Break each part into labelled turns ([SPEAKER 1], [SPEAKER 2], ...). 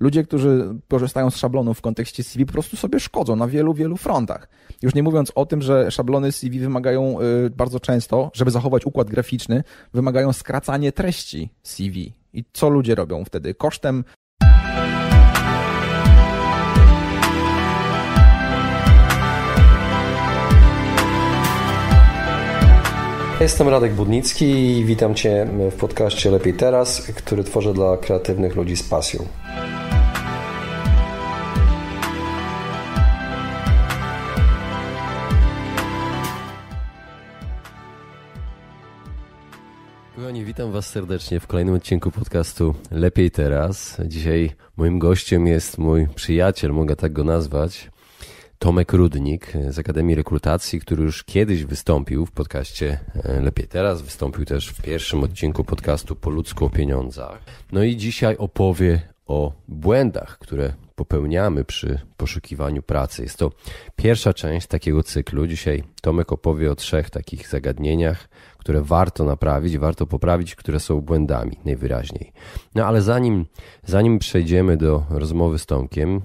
[SPEAKER 1] Ludzie, którzy korzystają z szablonów w kontekście CV, po prostu sobie szkodzą na wielu, wielu frontach. Już nie mówiąc o tym, że szablony CV wymagają y, bardzo często, żeby zachować układ graficzny, wymagają skracanie treści CV. I co ludzie robią wtedy? Kosztem
[SPEAKER 2] Jestem Radek Budnicki i witam Cię w podcaście Lepiej Teraz, który tworzę dla kreatywnych ludzi z pasją. kochani, witam Was serdecznie w kolejnym odcinku podcastu Lepiej Teraz. Dzisiaj moim gościem jest mój przyjaciel, mogę tak go nazwać, Tomek Rudnik z Akademii Rekrutacji, który już kiedyś wystąpił w podcaście e, Lepiej Teraz, wystąpił też w pierwszym odcinku podcastu Po ludzku o pieniądzach. No i dzisiaj opowie o błędach, które popełniamy przy poszukiwaniu pracy. Jest to pierwsza część takiego cyklu. Dzisiaj Tomek opowie o trzech takich zagadnieniach, które warto naprawić, warto poprawić, które są błędami najwyraźniej. No ale zanim, zanim przejdziemy do rozmowy z Tomkiem,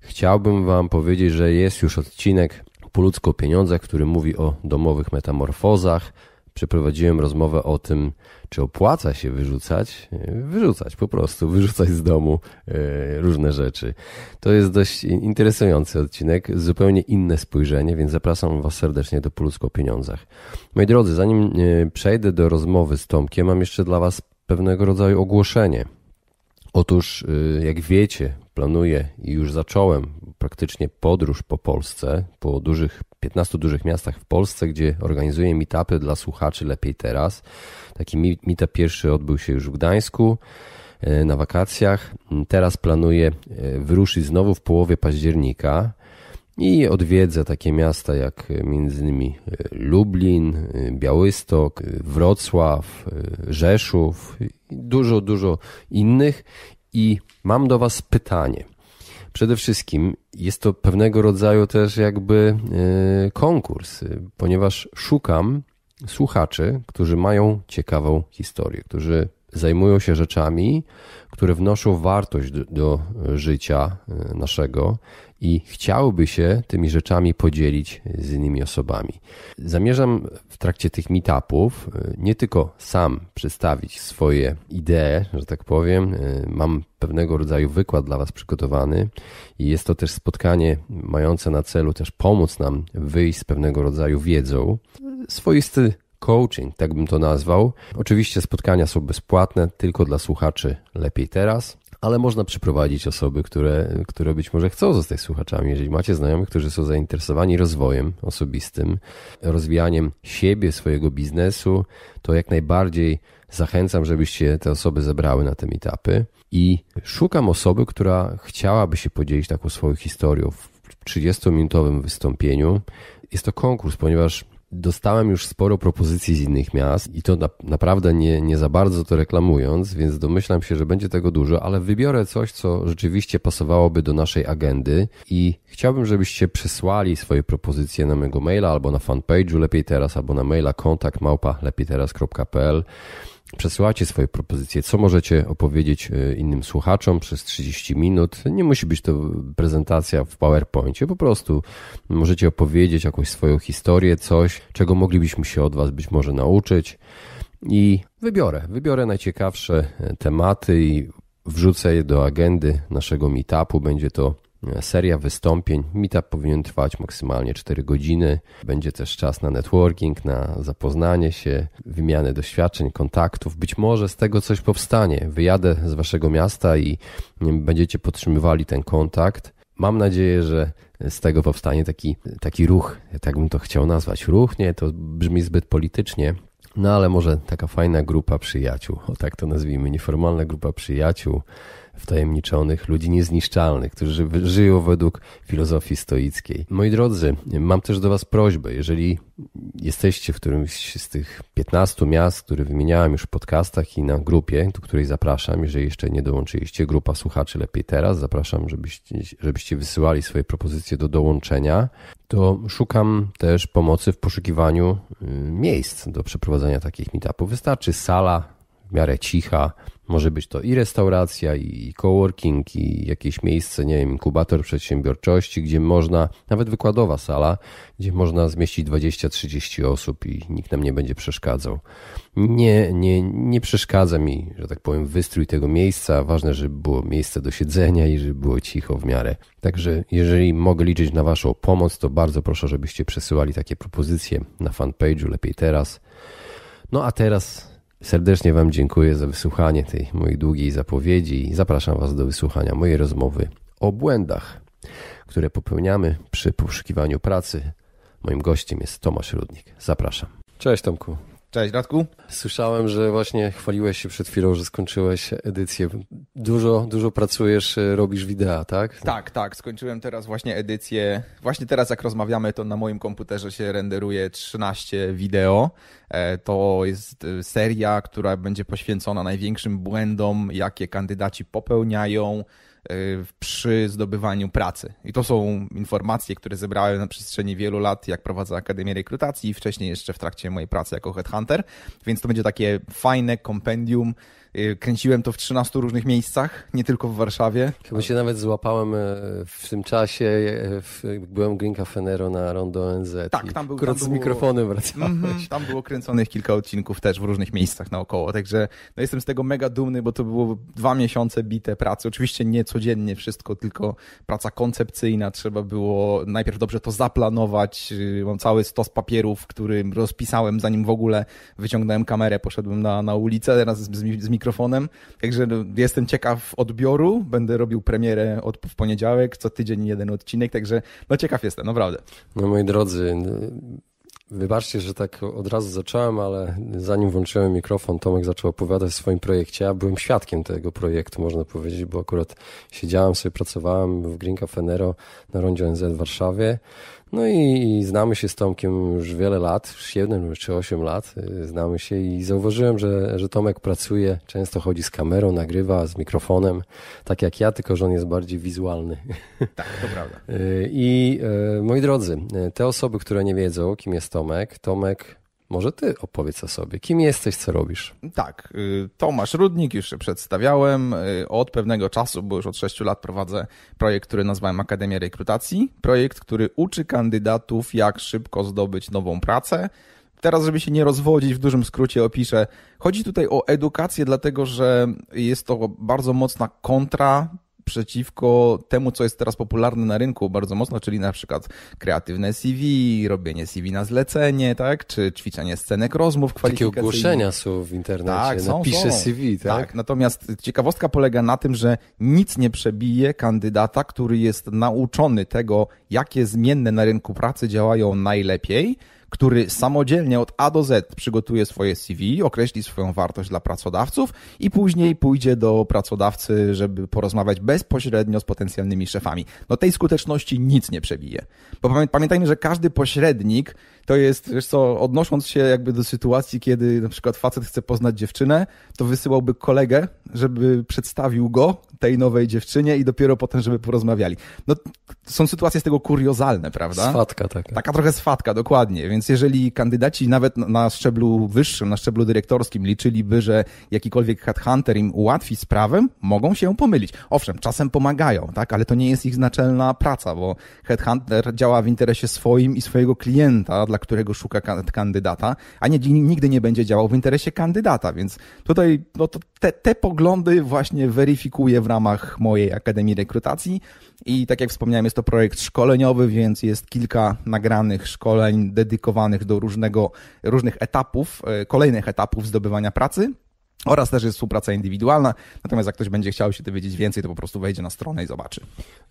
[SPEAKER 2] chciałbym Wam powiedzieć, że jest już odcinek po ludzku pieniądzach, który mówi o domowych metamorfozach przeprowadziłem rozmowę o tym, czy opłaca się wyrzucać. E, wyrzucać po prostu, wyrzucać z domu e, różne rzeczy. To jest dość interesujący odcinek, zupełnie inne spojrzenie, więc zapraszam Was serdecznie do polsko o pieniądzach. Moi drodzy, zanim e, przejdę do rozmowy z Tomkiem, mam jeszcze dla Was pewnego rodzaju ogłoszenie. Otóż, jak wiecie, planuję i już zacząłem praktycznie podróż po Polsce, po dużych 15 dużych miastach w Polsce, gdzie organizuję meetupy dla słuchaczy lepiej teraz. Taki meetup pierwszy odbył się już w Gdańsku e, na wakacjach. Teraz planuję e, wyruszyć znowu w połowie października i odwiedzę takie miasta jak e, m.in. Lublin, Białystok, Wrocław, Rzeszów i dużo, dużo innych. I mam do Was pytanie. Przede wszystkim jest to pewnego rodzaju też jakby e, konkurs, e, ponieważ szukam słuchaczy, którzy mają ciekawą historię, którzy zajmują się rzeczami, które wnoszą wartość do, e, życia naszego i chciałby się tymi rzeczami podzielić z innymi osobami. Zamierzam w trakcie tych meetupów y, nie tylko sam przedstawić swoje idee, że tak powiem. Y, mam pewnego rodzaju wykład dla Was przygotowany i jest to też spotkanie mające na celu też pomóc nam wyjść z pewnego rodzaju wiedzą. Swoisty coaching, tak bym to nazwał. Oczywiście spotkania są bezpłatne tylko dla słuchaczy Lepiej Teraz ale można przyprowadzić osoby, które, które być może chcą zostać słuchaczami. Jeżeli macie znajomych, którzy są zainteresowani rozwojem osobistym, rozwijaniem siebie, swojego biznesu, to jak najbardziej zachęcam, żebyście te osoby zebrały na te etapy. I szukam osoby, która chciałaby się podzielić taką swoją historią w 30-minutowym wystąpieniu. Jest to konkurs, ponieważ Dostałem już sporo propozycji z innych miast i to na, naprawdę nie, nie za bardzo to reklamując, więc domyślam się, że będzie tego dużo, ale wybiorę coś, co rzeczywiście pasowałoby do naszej agendy i chciałbym, żebyście przesłali swoje propozycje na mojego maila albo na fanpage'u, lepiej teraz, albo na maila kontakt małpa lepiej teraz.pl Przesyłacie swoje propozycje, co możecie opowiedzieć e, innym słuchaczom przez 30 minut. Nie musi być to prezentacja w PowerPoincie, po prostu możecie opowiedzieć jakąś swoją historię, coś, czego moglibyśmy się od Was być może nauczyć. I wybiorę, wybiorę najciekawsze e, tematy i wrzucę je do agendy naszego meetupu. Będzie to E, seria wystąpień. Meetup powinien trwać maksymalnie 4 godziny. Będzie też czas na networking, na zapoznanie się, wymianę doświadczeń, kontaktów. Być może z tego coś powstanie. Wyjadę z waszego miasta i będziecie podtrzymywali ten kontakt. Mam nadzieję, że z tego powstanie taki, taki ruch, tak bym to chciał nazwać. Ruch, nie, to brzmi zbyt politycznie, no ale może taka fajna grupa przyjaciół, o tak to nazwijmy, nieformalna grupa przyjaciół, wtajemniczonych, ludzi niezniszczalnych, którzy żyją według filozofii stoickiej. Moi drodzy, mam też do Was prośbę, jeżeli jesteście w którymś z tych 15 miast, które wymieniałem już w podcastach i na grupie, do której zapraszam, jeżeli jeszcze nie dołączyliście, grupa słuchaczy lepiej teraz, zapraszam, żebyście, żebyście wysyłali swoje propozycje do dołączenia, to szukam też pomocy w poszukiwaniu y, miejsc do przeprowadzenia takich meetupów. Wystarczy sala w miarę cicha, może być to i restauracja, i coworking, i jakieś miejsce, nie wiem, inkubator przedsiębiorczości, gdzie można, nawet wykładowa sala, gdzie można zmieścić 20-30 osób i nikt nam nie będzie przeszkadzał. Nie, nie, nie przeszkadza mi, że tak powiem, wystrój tego miejsca. Ważne, żeby było miejsce do siedzenia i żeby było cicho w miarę. Także jeżeli mogę liczyć na Waszą pomoc, to bardzo proszę, żebyście przesyłali takie propozycje na fanpage'u, lepiej teraz. No a teraz Serdecznie Wam dziękuję za wysłuchanie tej mojej długiej zapowiedzi i zapraszam Was do wysłuchania mojej rozmowy o błędach, które popełniamy przy poszukiwaniu pracy. Moim gościem jest Tomasz Rudnik. Zapraszam. Cześć Tomku. Cześć Radku. Słyszałem, że właśnie chwaliłeś się przed chwilą, że skończyłeś edycję. Dużo, dużo pracujesz, robisz wideo, tak?
[SPEAKER 1] Tak, tak. Skończyłem teraz właśnie edycję. Właśnie teraz jak rozmawiamy, to na moim komputerze się renderuje 13 wideo. E, to jest e, seria, która będzie poświęcona największym błędom, jakie kandydaci popełniają Y, przy zdobywaniu pracy. I to są informacje, które zebrałem na przestrzeni wielu lat, jak prowadzę Akademię Rekrutacji i wcześniej jeszcze w trakcie mojej pracy jako headhunter, więc to będzie takie fajne kompendium Y, kręciłem to w 13 różnych miejscach, nie tylko w Warszawie.
[SPEAKER 2] Chyba się nawet złapałem e, w tym czasie, e, byłem Grinka Fenero na Rondo ONZ. Tak, tam był. tam z było, mikrofonem wracałeś. Mm,
[SPEAKER 1] tam było kręconych kilka odcinków też w różnych miejscach naokoło, także no jestem z tego mega dumny, bo to było dwa miesiące bite pracy. Oczywiście nie codziennie wszystko, tylko praca koncepcyjna. Trzeba było najpierw dobrze to zaplanować. Y, mam cały stos papierów, który rozpisałem, zanim w ogóle wyciągnąłem kamerę, poszedłem na, na ulicę. Teraz z, z mikrofonem. Także no, jestem ciekaw odbioru. Będę robił premierę
[SPEAKER 2] od, w poniedziałek, co tydzień jeden odcinek, także no ciekaw jestem, naprawdę. No moi drodzy, Wybaczcie, że tak od razu zacząłem, ale zanim włączyłem mikrofon, Tomek zaczął opowiadać o swoim projekcie. Ja byłem świadkiem tego projektu, można powiedzieć, bo akurat siedziałem sobie, pracowałem w Grinka Nero na rondzie ONZ w Warszawie no i, znamy się z Tomkiem już wiele lat, 7 czy 8 lat. Y, znamy się i zauważyłem, że, że Tomek pracuje, często chodzi z kamerą, nagrywa z mikrofonem, tak jak ja, tylko że on jest bardziej wizualny. Tak, to prawda. Y, I y, moi drodzy, te osoby, które nie wiedzą, kim jest Tomek, Tomek może ty opowiedz o sobie. Kim jesteś, co robisz?
[SPEAKER 1] Tak, y, Tomasz Rudnik, już się przedstawiałem. Y, od pewnego czasu, bo już od 6 lat prowadzę projekt, który nazwałem Akademia Rekrutacji. Projekt, który uczy kandydatów, jak szybko zdobyć nową pracę. Teraz, żeby się nie rozwodzić, w dużym skrócie opiszę. Chodzi tutaj o edukację, dlatego że jest to bardzo mocna kontra przeciwko temu, co jest teraz popularne na rynku bardzo mocno, czyli na przykład kreatywne CV, robienie CV na zlecenie, tak? Czy ćwiczenie scenek rozmów kwalifikacyjnych. Takie ogłoszenia są
[SPEAKER 2] w internecie, tak, są, napisze są. CV,
[SPEAKER 1] tak? tak? Natomiast ciekawostka polega na tym, że nic nie przebije kandydata, który jest nauczony tego, jakie zmienne na rynku pracy działają najlepiej, który samodzielnie od A do Z przygotuje swoje CV, określi swoją wartość dla pracodawców i później pójdzie do pracodawcy, żeby porozmawiać bezpośrednio z potencjalnymi szefami. No tej skuteczności nic nie przebije. Bo pamiętajmy, że każdy pośrednik to jest, wiesz co, odnosząc się jakby do sytuacji, kiedy na przykład facet chce poznać dziewczynę, to wysyłałby kolegę, żeby przedstawił go tej nowej dziewczynie i dopiero potem, żeby porozmawiali. No są sytuacje z tego kuriozalne, prawda? Swatka taka. Taka trochę swatka, dokładnie, więc więc jeżeli kandydaci nawet na szczeblu wyższym, na szczeblu dyrektorskim liczyliby, że jakikolwiek headhunter im ułatwi sprawę, mogą się pomylić. Owszem, czasem pomagają, tak, ale to nie jest ich znaczelna praca, bo headhunter działa w interesie swoim i swojego klienta, dla którego szuka kandydata, a nie, nigdy nie będzie działał w interesie kandydata, więc tutaj no, te, te poglądy właśnie weryfikuję w ramach mojej Akademii Rekrutacji. I tak jak wspomniałem, jest to projekt szkoleniowy, więc jest kilka nagranych szkoleń dedykowanych do różnego, różnych etapów, e, kolejnych etapów zdobywania pracy. Oraz też jest współpraca indywidualna, natomiast jak ktoś będzie chciał się dowiedzieć więcej, to po prostu wejdzie na stronę i
[SPEAKER 2] zobaczy.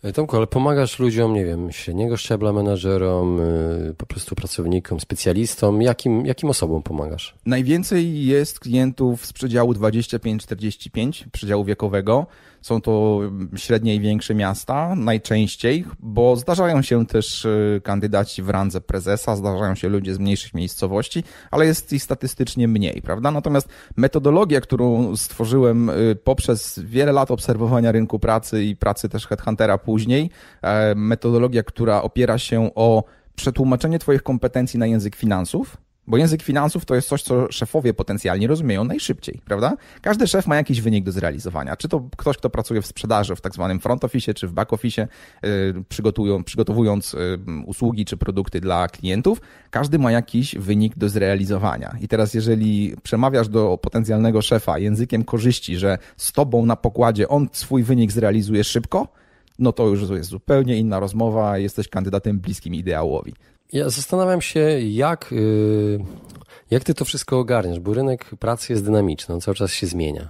[SPEAKER 2] E, Tomku, ale pomagasz ludziom, nie wiem, średniego szczebla menadżerom, e, po prostu pracownikom, specjalistom. Jakim, jakim osobom pomagasz?
[SPEAKER 1] Najwięcej jest klientów z przedziału 25-45, przedziału wiekowego. Są to mm, średnie i większe miasta najczęściej, bo zdarzają się też y, kandydaci w randze prezesa, zdarzają się ludzie z mniejszych miejscowości, ale jest ich statystycznie mniej, prawda? Natomiast metodologia, którą stworzyłem y, poprzez wiele lat obserwowania rynku pracy i pracy też headhuntera później, e, metodologia, która opiera się o przetłumaczenie Twoich kompetencji na język finansów, bo język finansów to jest coś, co szefowie potencjalnie rozumieją najszybciej, prawda? Każdy szef ma jakiś wynik do zrealizowania. Czy to ktoś, kto pracuje w sprzedaży, w tak zwanym front office czy w back office, y, przygotowując y, usługi czy produkty dla klientów, każdy ma jakiś wynik do zrealizowania. I teraz, jeżeli przemawiasz do potencjalnego szefa językiem korzyści, że z tobą na pokładzie on swój wynik zrealizuje szybko, no to już jest zupełnie inna rozmowa, jesteś kandydatem bliskim ideałowi.
[SPEAKER 2] Ja zastanawiam się, jak, y, jak ty to wszystko ogarniasz, bo rynek pracy jest dynamiczny, on cały czas się zmienia.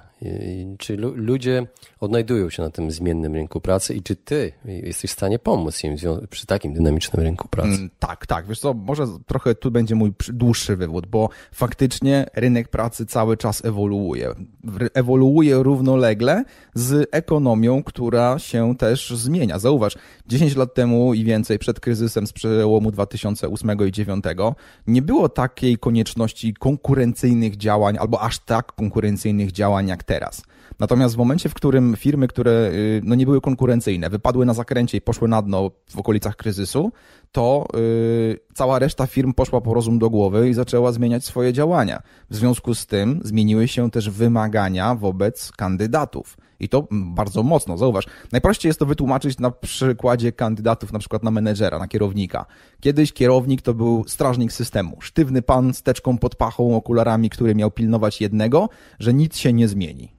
[SPEAKER 2] Czy ludzie odnajdują się na tym zmiennym rynku pracy i czy ty jesteś w stanie pomóc im przy takim dynamicznym rynku pracy? Mm, tak, tak. Wiesz co, może
[SPEAKER 1] trochę tu będzie mój dłuższy wywód, bo faktycznie rynek pracy cały czas ewoluuje. Ewoluuje równolegle z ekonomią, która się też zmienia. Zauważ, 10 lat temu i więcej przed kryzysem z przełomu 2008 i 2009 nie było takiej konieczności konkurencyjnych działań albo aż tak konkurencyjnych działań jak teraz teraz. Natomiast w momencie, w którym firmy, które y, no, nie były konkurencyjne, wypadły na zakręcie i poszły na dno w okolicach kryzysu, to y, cała reszta firm poszła po rozum do głowy i zaczęła zmieniać swoje działania. W związku z tym zmieniły się też wymagania wobec kandydatów. I to bardzo mocno, zauważ. Najprościej jest to wytłumaczyć na przykładzie kandydatów, na przykład na menedżera, na kierownika. Kiedyś kierownik to był strażnik systemu. Sztywny pan z teczką pod pachą, okularami, który miał pilnować jednego, że nic się nie zmieni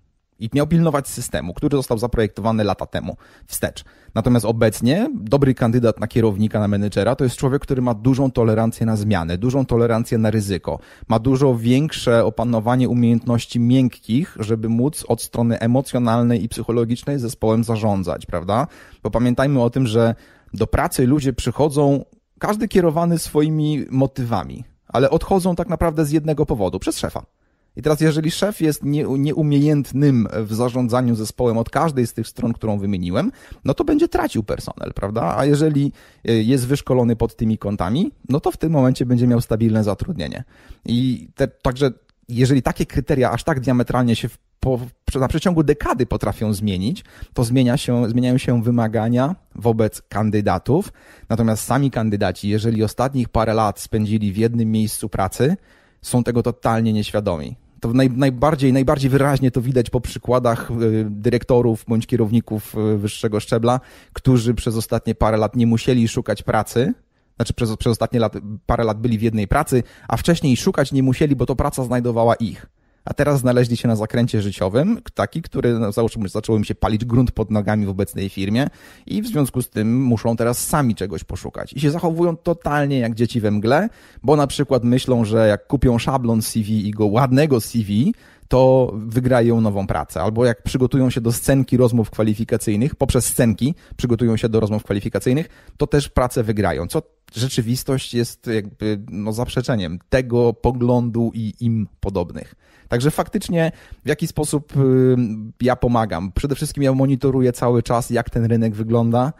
[SPEAKER 1] i miał pilnować systemu, który został zaprojektowany lata temu wstecz. Natomiast obecnie dobry kandydat na kierownika, na menedżera to jest człowiek, który ma dużą tolerancję na zmiany, dużą tolerancję na ryzyko, ma dużo większe opanowanie umiejętności miękkich, żeby móc od strony emocjonalnej i psychologicznej zespołem zarządzać, prawda? Bo pamiętajmy o tym, że do pracy ludzie przychodzą, każdy kierowany swoimi motywami, ale odchodzą tak naprawdę z jednego powodu przez szefa. I teraz, jeżeli szef jest nie, nieumiejętnym w zarządzaniu zespołem od każdej z tych stron, którą wymieniłem, no to będzie tracił personel, prawda? A jeżeli e, jest wyszkolony pod tymi kątami, no to w tym momencie będzie miał stabilne zatrudnienie. I te, także, jeżeli takie kryteria aż tak diametralnie się w, po, na przeciągu dekady potrafią zmienić, to zmienia się, zmieniają się wymagania wobec kandydatów. Natomiast sami kandydaci, jeżeli ostatnich parę lat spędzili w jednym miejscu pracy, są tego totalnie nieświadomi to naj, najbardziej, najbardziej wyraźnie to widać po przykładach y, dyrektorów bądź kierowników y, wyższego szczebla, którzy przez ostatnie parę lat nie musieli szukać pracy, znaczy przez, przez ostatnie lat, parę lat byli w jednej pracy, a wcześniej szukać nie musieli, bo to praca znajdowała ich a teraz znaleźli się na zakręcie życiowym, taki, który no, zaczął im się palić grunt pod nogami w obecnej firmie i w związku z tym muszą teraz sami czegoś poszukać. I się zachowują totalnie jak dzieci we mgle, bo na przykład myślą, że jak kupią szablon CV i go ładnego CV, to wygrają nową pracę. Albo jak przygotują się do scenki rozmów kwalifikacyjnych, poprzez scenki przygotują się do rozmów kwalifikacyjnych, to też pracę wygrają. Co rzeczywistość jest jakby no, zaprzeczeniem tego poglądu i im podobnych. Także faktycznie w jaki sposób y, ja pomagam? Przede wszystkim ja monitoruję cały czas, jak ten rynek wygląda.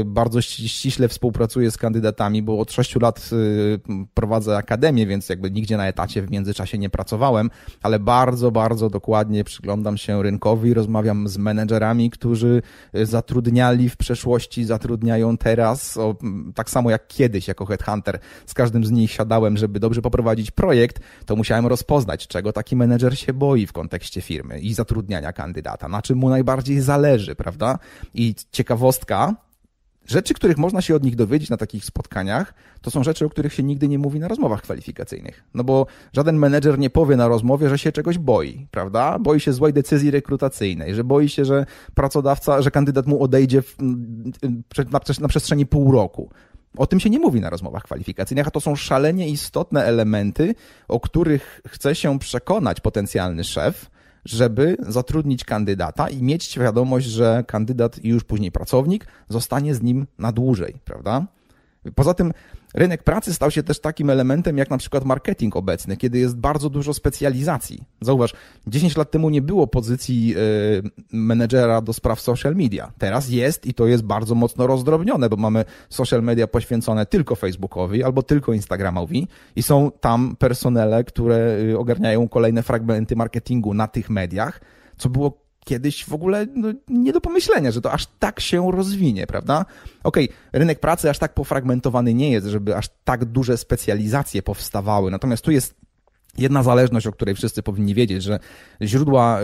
[SPEAKER 1] Y, bardzo ściśle współpracuję z kandydatami, bo od 6 lat y, prowadzę akademię, więc jakby nigdzie na etacie w międzyczasie nie pracowałem, ale bardzo, bardzo dokładnie przyglądam się rynkowi, rozmawiam z menedżerami, którzy zatrudniali w przeszłości, zatrudniają teraz, o, tak samo jak kiedyś jako headhunter z każdym z nich siadałem, żeby dobrze poprowadzić projekt, to musiałem rozpoznać, czego taki menedżer się boi w kontekście firmy i zatrudniania kandydata, na czym mu najbardziej zależy, prawda? I ciekawostka, rzeczy, których można się od nich dowiedzieć na takich spotkaniach, to są rzeczy, o których się nigdy nie mówi na rozmowach kwalifikacyjnych. No bo żaden menedżer nie powie na rozmowie, że się czegoś boi, prawda? Boi się złej decyzji rekrutacyjnej, że boi się, że pracodawca, że kandydat mu odejdzie w, mm, na, na przestrzeni pół roku o tym się nie mówi na rozmowach kwalifikacyjnych, a to są szalenie istotne elementy, o których chce się przekonać potencjalny szef, żeby zatrudnić kandydata i mieć świadomość, że kandydat i już później pracownik zostanie z nim na dłużej, prawda? Poza tym rynek pracy stał się też takim elementem jak na przykład marketing obecny, kiedy jest bardzo dużo specjalizacji. Zauważ, 10 lat temu nie było pozycji e, menedżera do spraw social media. Teraz jest i to jest bardzo mocno rozdrobnione, bo mamy social media poświęcone tylko Facebookowi albo tylko Instagramowi i są tam personele, które e, ogarniają kolejne fragmenty marketingu na tych mediach, co było kiedyś w ogóle no, nie do pomyślenia, że to aż tak się rozwinie, prawda? Okej, okay, rynek pracy aż tak pofragmentowany nie jest, żeby aż tak duże specjalizacje powstawały. Natomiast tu jest Jedna zależność, o której wszyscy powinni wiedzieć, że źródła,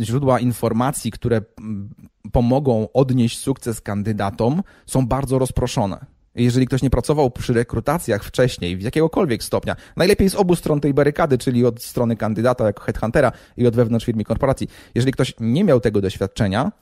[SPEAKER 1] źródła informacji, które mm, pomogą odnieść sukces kandydatom, są bardzo rozproszone jeżeli ktoś nie pracował przy rekrutacjach wcześniej, w jakiegokolwiek stopnia, najlepiej z obu stron tej barykady, czyli od strony kandydata jako headhuntera i od wewnątrz firmy korporacji, jeżeli ktoś nie miał tego doświadczenia,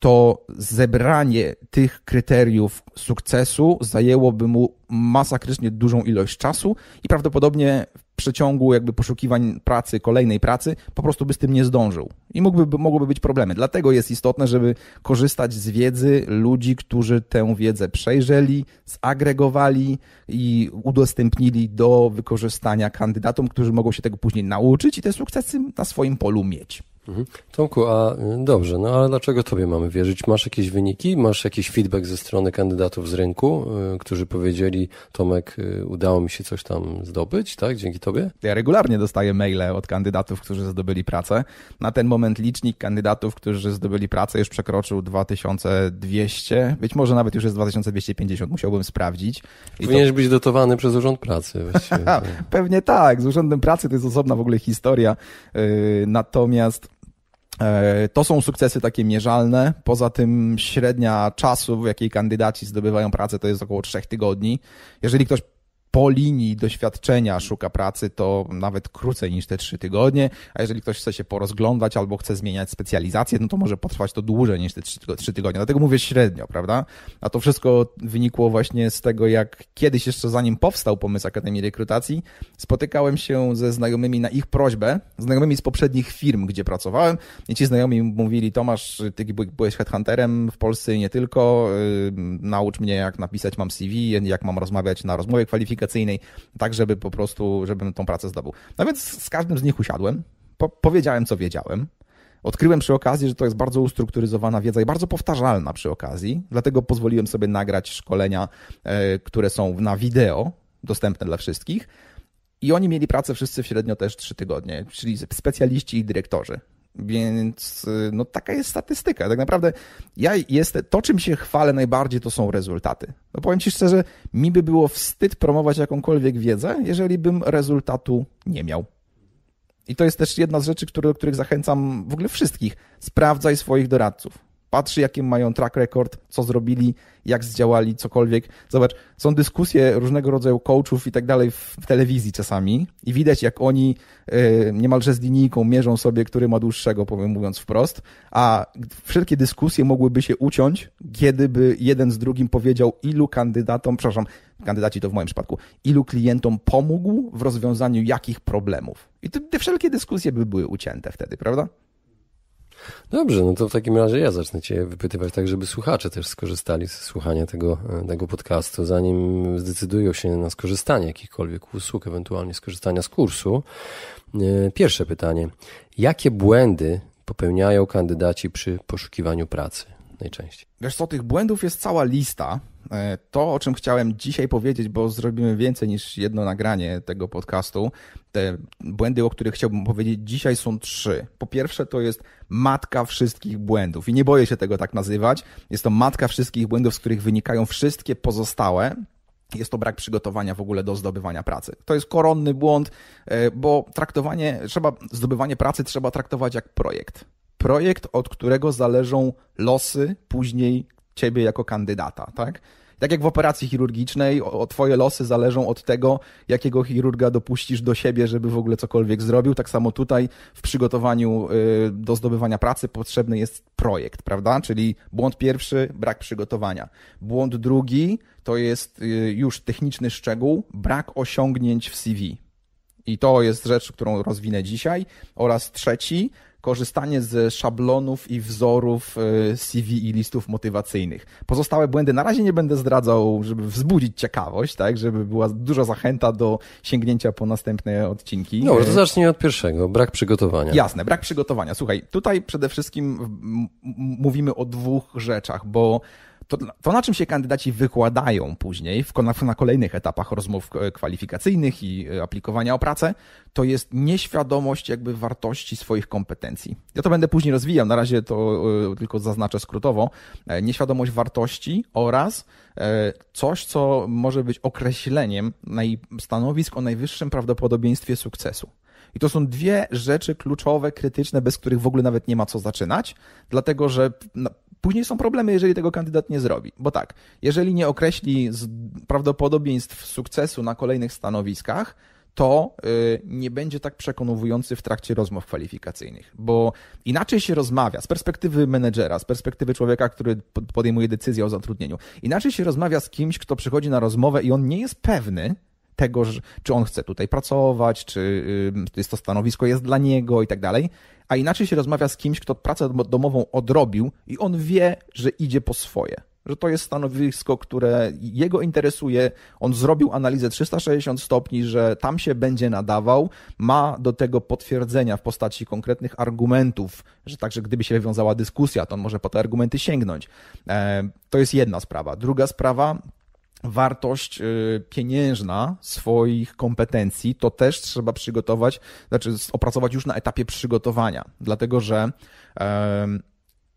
[SPEAKER 1] to zebranie tych kryteriów sukcesu zajęłoby mu masakrycznie dużą ilość czasu i prawdopodobnie w przeciągu jakby poszukiwań pracy, kolejnej pracy, po prostu by z tym nie zdążył. I mógłby, mogłyby być problemy. Dlatego jest istotne, żeby korzystać z wiedzy ludzi, którzy tę wiedzę przejrzeli, zagregowali i udostępnili do wykorzystania kandydatom, którzy mogą się tego później nauczyć i te sukcesy na swoim polu mieć.
[SPEAKER 2] Mhm. Tomku, a y, dobrze, no ale dlaczego tobie mamy wierzyć? Masz jakieś wyniki? Masz jakiś feedback ze strony kandydatów z rynku, y, którzy powiedzieli, Tomek, y, udało mi się coś tam zdobyć, tak, dzięki tobie?
[SPEAKER 1] Ja regularnie dostaję maile od kandydatów, którzy zdobyli pracę. Na ten moment licznik kandydatów, którzy zdobyli pracę już przekroczył 2200, być może nawet już jest 2250, musiałbym sprawdzić. I Powinieneś
[SPEAKER 2] to... być dotowany przez Urząd Pracy.
[SPEAKER 1] Pewnie tak, z Urzędem Pracy to jest osobna w ogóle historia, natomiast E, to są sukcesy takie mierzalne. Poza tym średnia czasu, w jakiej kandydaci zdobywają pracę, to jest około trzech tygodni. Jeżeli ktoś po linii doświadczenia szuka pracy, to nawet krócej niż te trzy tygodnie, a jeżeli ktoś chce się porozglądać albo chce zmieniać specjalizację, no to może potrwać to dłużej niż te trzy tygodnie. Dlatego mówię średnio, prawda? A to wszystko wynikło właśnie z tego, jak kiedyś jeszcze zanim powstał pomysł Akademii Rekrutacji, spotykałem się ze znajomymi na ich prośbę, znajomymi z poprzednich firm, gdzie pracowałem i ci znajomi mówili, Tomasz, ty byłeś headhunterem w Polsce i nie tylko, naucz mnie jak napisać mam CV, jak mam rozmawiać na rozmowie kwalifikacyjnej, tak żeby po prostu, żebym tą pracę zdobył. No więc z każdym z nich usiadłem, po powiedziałem co wiedziałem, Odkryłem przy okazji, że to jest bardzo ustrukturyzowana wiedza i bardzo powtarzalna przy okazji, dlatego pozwoliłem sobie nagrać szkolenia, e, które są na wideo, dostępne dla wszystkich. I oni mieli pracę wszyscy średnio też trzy tygodnie, czyli specjaliści i dyrektorzy. Więc y, no taka jest statystyka. Tak naprawdę ja jestem, to czym się chwalę najbardziej to są rezultaty. No powiem Ci szczerze, mi by było wstyd promować jakąkolwiek wiedzę, jeżeli bym rezultatu nie miał. I to jest też jedna z rzeczy, które, do których zachęcam w ogóle wszystkich. Sprawdzaj swoich doradców patrzy, jakim mają track record, co zrobili, jak zdziałali, cokolwiek. Zobacz, są dyskusje różnego rodzaju coachów i tak dalej w telewizji czasami i widać, jak oni y, niemalże z linijką mierzą sobie, który ma dłuższego, powiem mówiąc wprost, a wszelkie dyskusje mogłyby się uciąć, kiedyby jeden z drugim powiedział, ilu kandydatom, przepraszam, kandydaci to w moim przypadku, ilu klientom pomógł w rozwiązaniu jakich problemów. I te, te wszelkie dyskusje by były ucięte
[SPEAKER 2] wtedy, prawda? Dobrze, no to w takim razie ja zacznę Cię wypytywać, tak żeby słuchacze też skorzystali z słuchania tego, e, tego podcastu, zanim zdecydują się na skorzystanie jakichkolwiek usług, ewentualnie skorzystania z kursu. E, pierwsze pytanie. Jakie błędy popełniają kandydaci przy poszukiwaniu pracy najczęściej?
[SPEAKER 1] Wiesz co, tych błędów jest cała lista. E, to, o czym chciałem dzisiaj powiedzieć, bo zrobimy więcej niż jedno nagranie tego podcastu, te błędy, o których chciałbym powiedzieć dzisiaj są trzy. Po pierwsze, to jest matka wszystkich błędów i nie boję się tego tak nazywać. Jest to matka wszystkich błędów, z których wynikają wszystkie pozostałe. Jest to brak przygotowania w ogóle do zdobywania pracy. To jest koronny błąd, e, bo traktowanie, trzeba, zdobywanie pracy trzeba traktować jak projekt projekt, od którego zależą losy później ciebie jako kandydata, tak? Tak jak w operacji chirurgicznej, o, twoje losy zależą od tego, jakiego chirurga dopuścisz do siebie, żeby w ogóle cokolwiek zrobił. Tak samo tutaj w przygotowaniu y, do zdobywania pracy potrzebny jest projekt, prawda? Czyli błąd pierwszy, brak przygotowania. Błąd drugi to jest y, już techniczny szczegół, brak osiągnięć w CV. I to jest rzecz, którą rozwinę dzisiaj. Oraz trzeci, korzystanie z szablonów i wzorów e, CV i listów motywacyjnych. Pozostałe błędy na razie nie będę zdradzał, żeby wzbudzić ciekawość, tak, żeby była duża zachęta do sięgnięcia po następne odcinki. No, to e,
[SPEAKER 2] zacznij od pierwszego, brak przygotowania. Jasne,
[SPEAKER 1] brak przygotowania. Słuchaj, tutaj przede wszystkim mówimy o dwóch rzeczach, bo to, to, na czym się kandydaci wykładają później w, na, na kolejnych etapach rozmów kwalifikacyjnych i y, aplikowania o pracę, to jest nieświadomość jakby wartości swoich kompetencji. Ja to będę później rozwijał, na razie to y, tylko zaznaczę skrótowo. E, nieświadomość wartości oraz e, coś, co może być określeniem stanowisk o najwyższym prawdopodobieństwie sukcesu. I to są dwie rzeczy kluczowe, krytyczne, bez których w ogóle nawet nie ma co zaczynać, dlatego że później są problemy, jeżeli tego kandydat nie zrobi. Bo tak, jeżeli nie określi prawdopodobieństw sukcesu na kolejnych stanowiskach, to y, nie będzie tak przekonujący w trakcie rozmów kwalifikacyjnych, bo inaczej się rozmawia z perspektywy menedżera, z perspektywy człowieka, który podejmuje decyzję o zatrudnieniu. Inaczej się rozmawia z kimś, kto przychodzi na rozmowę i on nie jest pewny, tego, czy on chce tutaj pracować, czy y, jest to stanowisko jest dla niego i tak dalej. A inaczej się rozmawia z kimś, kto pracę domową odrobił i on wie, że idzie po swoje. Że to jest stanowisko, które jego interesuje, on zrobił analizę 360 stopni, że tam się będzie nadawał, ma do tego potwierdzenia w postaci konkretnych argumentów, że także gdyby się wywiązała dyskusja, to on może po te argumenty sięgnąć. E, to jest jedna sprawa. Druga sprawa, wartość y, pieniężna swoich kompetencji, to też trzeba przygotować, znaczy opracować już na etapie przygotowania, dlatego że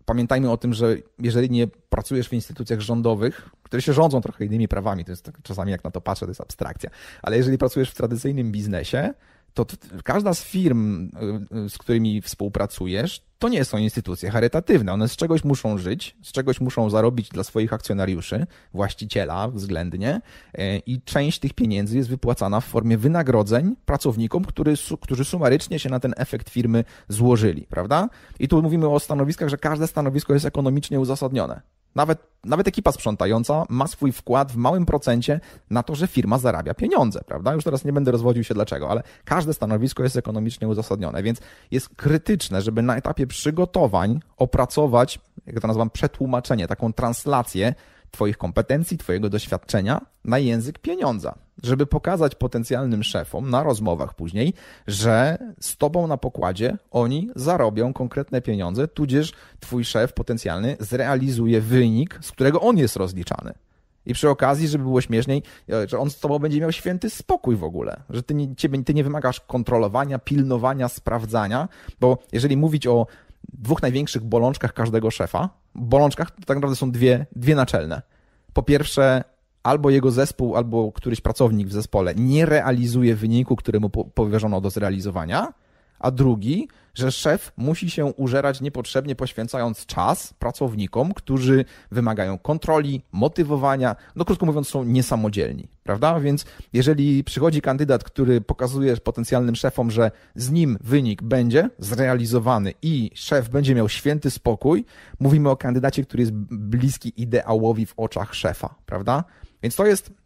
[SPEAKER 1] pamiętajmy o tym, że jeżeli nie pracujesz w instytucjach rządowych, które się rządzą trochę innymi prawami, to jest tak, czasami jak na to patrzę, to jest abstrakcja, ale jeżeli pracujesz w tradycyjnym biznesie, to, to każda z firm, y, y, z którymi współpracujesz, to nie są instytucje charytatywne. One z czegoś muszą żyć, z czegoś muszą zarobić dla swoich akcjonariuszy, właściciela względnie, y, i część tych pieniędzy jest wypłacana w formie wynagrodzeń pracownikom, który, którzy sumarycznie się na ten efekt firmy złożyli, prawda? I tu mówimy o stanowiskach, że każde stanowisko jest ekonomicznie uzasadnione. Nawet, nawet ekipa sprzątająca ma swój wkład w małym procencie na to, że firma zarabia pieniądze, prawda? Już teraz nie będę rozwodził się dlaczego, ale każde stanowisko jest ekonomicznie uzasadnione, więc jest krytyczne, żeby na etapie przygotowań opracować, jak to nazywam, przetłumaczenie, taką translację Twoich kompetencji, Twojego doświadczenia na język pieniądza, żeby pokazać potencjalnym szefom na rozmowach później, że z Tobą na pokładzie oni zarobią konkretne pieniądze, tudzież Twój szef potencjalny zrealizuje wynik, z którego on jest rozliczany. I przy okazji, żeby było śmieszniej, e, że on z tobą będzie miał święty spokój w ogóle, że ty nie, ty nie wymagasz kontrolowania, pilnowania, sprawdzania, bo jeżeli mówić o dwóch największych bolączkach każdego szefa. Bolączkach to tak naprawdę są dwie, dwie naczelne. Po pierwsze, albo jego zespół, albo któryś pracownik w zespole nie realizuje wyniku, któremu powierzono do zrealizowania, a drugi, że szef musi się użerać niepotrzebnie, poświęcając czas pracownikom, którzy wymagają kontroli, motywowania, no krótko mówiąc, są niesamodzielni, prawda? Więc jeżeli przychodzi kandydat, który pokazuje potencjalnym szefom, że z nim wynik będzie zrealizowany i szef będzie miał święty spokój, mówimy o kandydacie, który jest bliski ideałowi w oczach szefa, prawda? Więc to jest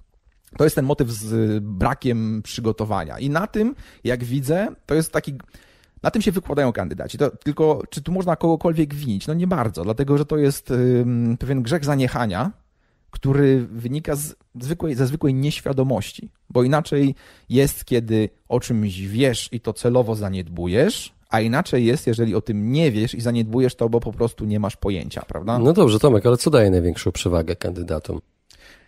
[SPEAKER 1] to jest ten motyw z y, brakiem przygotowania. I na tym, jak widzę, to jest taki. Na tym się wykładają kandydaci. To, tylko czy tu można kogokolwiek winić? No nie bardzo, dlatego że to jest um, pewien grzech zaniechania, który wynika z zwykłej, ze zwykłej nieświadomości. Bo inaczej jest, kiedy o czymś wiesz i to celowo zaniedbujesz, a inaczej jest, jeżeli o tym nie wiesz i zaniedbujesz to, bo po prostu nie masz pojęcia, prawda? No dobrze, Tomek,
[SPEAKER 2] ale co daje największą przewagę kandydatom?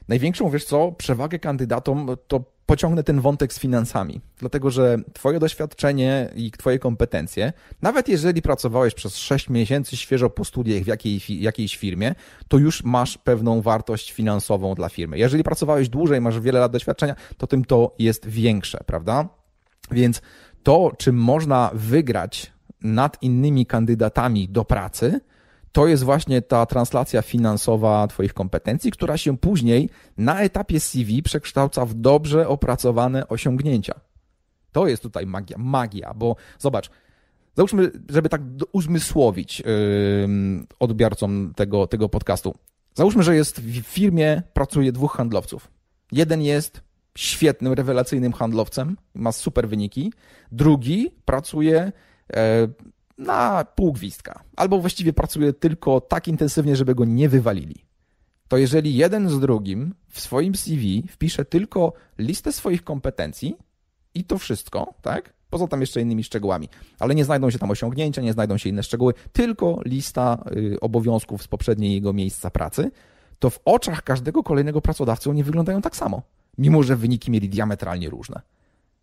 [SPEAKER 1] największą, wiesz co, przewagę kandydatom to pociągnę ten wątek z finansami, dlatego że Twoje doświadczenie i Twoje kompetencje, nawet jeżeli pracowałeś przez 6 miesięcy świeżo po studiach w jakiej, jakiejś firmie, to już masz pewną wartość finansową dla firmy. Jeżeli pracowałeś dłużej, masz wiele lat doświadczenia, to tym to jest większe, prawda? Więc to, czym można wygrać nad innymi kandydatami do pracy, to jest właśnie ta translacja finansowa Twoich kompetencji, która się później na etapie CV przekształca w dobrze opracowane osiągnięcia. To jest tutaj magia, magia, bo zobacz, załóżmy, żeby tak uzmysłowić yy, odbiorcom tego, tego podcastu. Załóżmy, że jest w firmie pracuje dwóch handlowców. Jeden jest świetnym, rewelacyjnym handlowcem, ma super wyniki. Drugi pracuje e, na pół gwizdka. Albo właściwie pracuje tylko tak intensywnie, żeby go nie wywalili. To jeżeli jeden z drugim w swoim CV wpisze tylko listę swoich kompetencji i to wszystko, tak? Poza tam jeszcze innymi szczegółami, ale nie znajdą się tam osiągnięcia, nie znajdą się inne szczegóły, tylko lista y, obowiązków z poprzedniej jego miejsca pracy, to w oczach każdego kolejnego pracodawcy oni wyglądają tak samo, mimo że wyniki mieli diametralnie różne.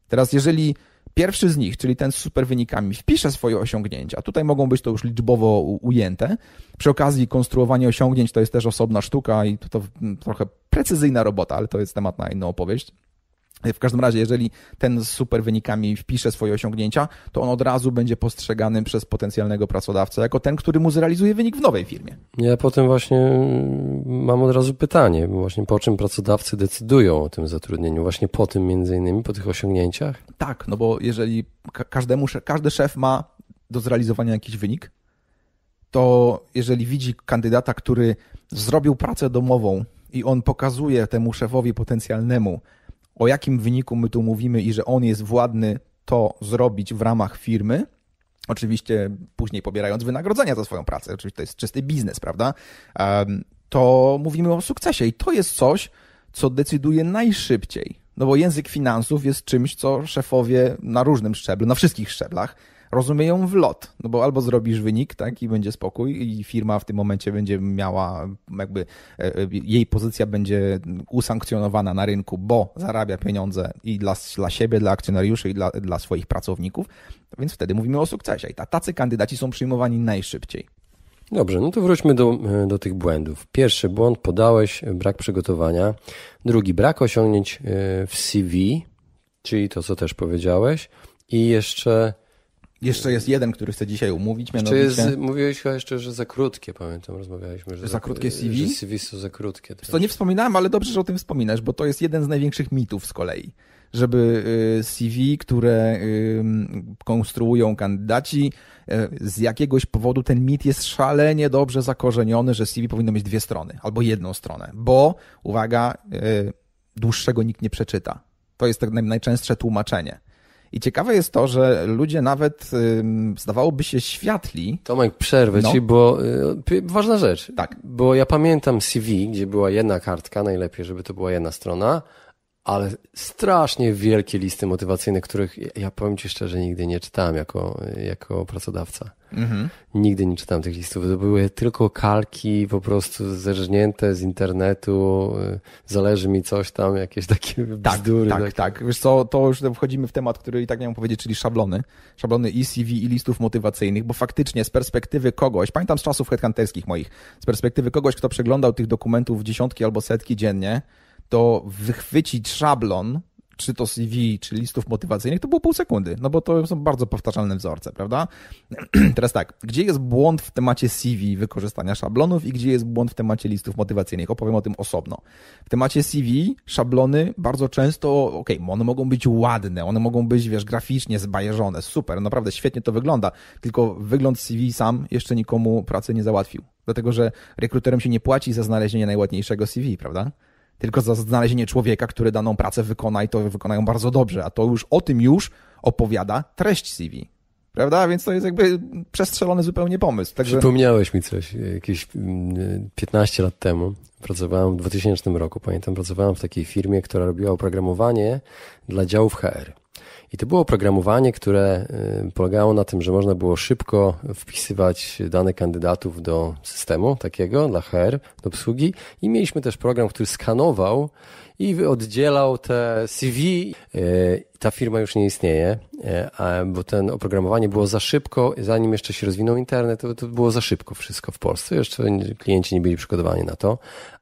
[SPEAKER 1] Teraz, jeżeli Pierwszy z nich, czyli ten z super wynikami, wpisze swoje osiągnięcia. Tutaj mogą być to już liczbowo ujęte. Przy okazji konstruowanie osiągnięć to jest też osobna sztuka i to, to trochę precyzyjna robota, ale to jest temat na inną opowieść. W każdym razie, jeżeli ten z super wynikami wpisze swoje osiągnięcia, to on od razu będzie postrzegany przez potencjalnego pracodawcę jako ten, który mu zrealizuje wynik w nowej firmie.
[SPEAKER 2] Ja potem właśnie mm, mam od razu pytanie, właśnie po czym pracodawcy decydują o tym zatrudnieniu? Właśnie po tym między innymi, po tych osiągnięciach?
[SPEAKER 1] Tak, no bo jeżeli każdemu, każdy szef ma do zrealizowania jakiś wynik, to jeżeli widzi kandydata, który zrobił pracę domową i on pokazuje temu szefowi potencjalnemu, o jakim wyniku my tu mówimy i że on jest władny to zrobić w ramach firmy, oczywiście później pobierając wynagrodzenia za swoją pracę, oczywiście to jest czysty biznes, prawda? To mówimy o sukcesie i to jest coś, co decyduje najszybciej. No bo język finansów jest czymś, co szefowie na różnym szczeblu, na wszystkich szczeblach rozumieją w lot, no bo albo zrobisz wynik, tak, i będzie spokój i firma w tym momencie będzie miała, jakby e, e, jej pozycja będzie usankcjonowana na rynku, bo zarabia pieniądze i dla, dla siebie, dla akcjonariuszy i dla, dla swoich pracowników, więc wtedy mówimy o sukcesie i tacy kandydaci są przyjmowani najszybciej.
[SPEAKER 2] Dobrze, no to wróćmy do, e, do tych błędów. Pierwszy błąd podałeś brak przygotowania. Drugi brak osiągnięć w CV, czyli to, co też powiedziałeś. I jeszcze jeszcze jest jeden, który chcę dzisiaj umówić, mianowicie... Jest, mówiłeś chyba jeszcze, że za krótkie, pamiętam, rozmawialiśmy. Że za, krótkie CV? Że CV są za krótkie. Też. Tak. To
[SPEAKER 1] nie wspominałem, ale dobrze, że o tym wspominasz, bo to jest jeden z największych mitów z kolei. Żeby y, CV, które konstruują kandydaci, y, z jakiegoś powodu ten mit jest szalenie dobrze zakorzeniony, że CV powinno mieć dwie strony albo jedną stronę, bo, uwaga, y, dłuższego nikt nie przeczyta. To jest tak najczęstsze tłumaczenie i ciekawe jest to, że ludzie nawet zdawałoby się
[SPEAKER 2] światli. Tomek, przerwę no. ci, bo y, ważna rzecz. Tak. Bo ja pamiętam CV, gdzie była jedna kartka, najlepiej, żeby to była jedna strona, ale strasznie wielkie listy motywacyjne, których ja powiem Ci szczerze, nigdy nie czytałem jako, jako pracodawca. Mhm. Nigdy nie czytałem tych listów. To były tylko kalki po prostu zerżnięte z internetu, y, zależy mi coś tam, jakieś takie tak, bzdury. Tak, takie. tak. Wiesz co,
[SPEAKER 1] to już wchodzimy w temat, który i tak miałem powiedzieć, czyli szablony. Szablony i CV i listów motywacyjnych, bo faktycznie z perspektywy kogoś, pamiętam z czasów headhunterskich moich, z perspektywy kogoś, kto przeglądał tych dokumentów dziesiątki albo setki dziennie, to wychwycić szablon, czy to CV, czy listów motywacyjnych, to było pół sekundy, no bo to są bardzo powtarzalne wzorce, prawda? Teraz tak, gdzie jest błąd w temacie CV wykorzystania szablonów i gdzie jest błąd w temacie listów motywacyjnych? Opowiem o tym osobno. W temacie CV szablony bardzo często, okej, okay, one mogą być ładne, one mogą być, wiesz, graficznie zbajeżone, super, naprawdę świetnie to wygląda, tylko wygląd CV sam jeszcze nikomu pracy nie załatwił. Dlatego, że rekruterem się nie płaci za znalezienie najładniejszego CV, prawda? tylko za znalezienie człowieka, który daną pracę wykona i to wykonają bardzo dobrze, a to już o tym już opowiada treść CV. Prawda? Więc to jest jakby przestrzelony zupełnie pomysł. Także... Przypomniałeś
[SPEAKER 2] mi coś. E, jakieś 15 mm, lat temu pracowałem, w 2000 roku, pamiętam, pracowałem w takiej firmie, która robiła oprogramowanie dla działów HR. I to było oprogramowanie, które y, polegało na tym, że można było szybko wpisywać dane kandydatów do systemu takiego dla HR, do obsługi. I mieliśmy też program, który skanował i oddzielał te CV. Y, ta firma już nie istnieje, y, bo ten oprogramowanie było za szybko, zanim jeszcze się rozwinął internet, to, to było za szybko wszystko w Polsce. Jeszcze klienci nie byli przygotowani na to,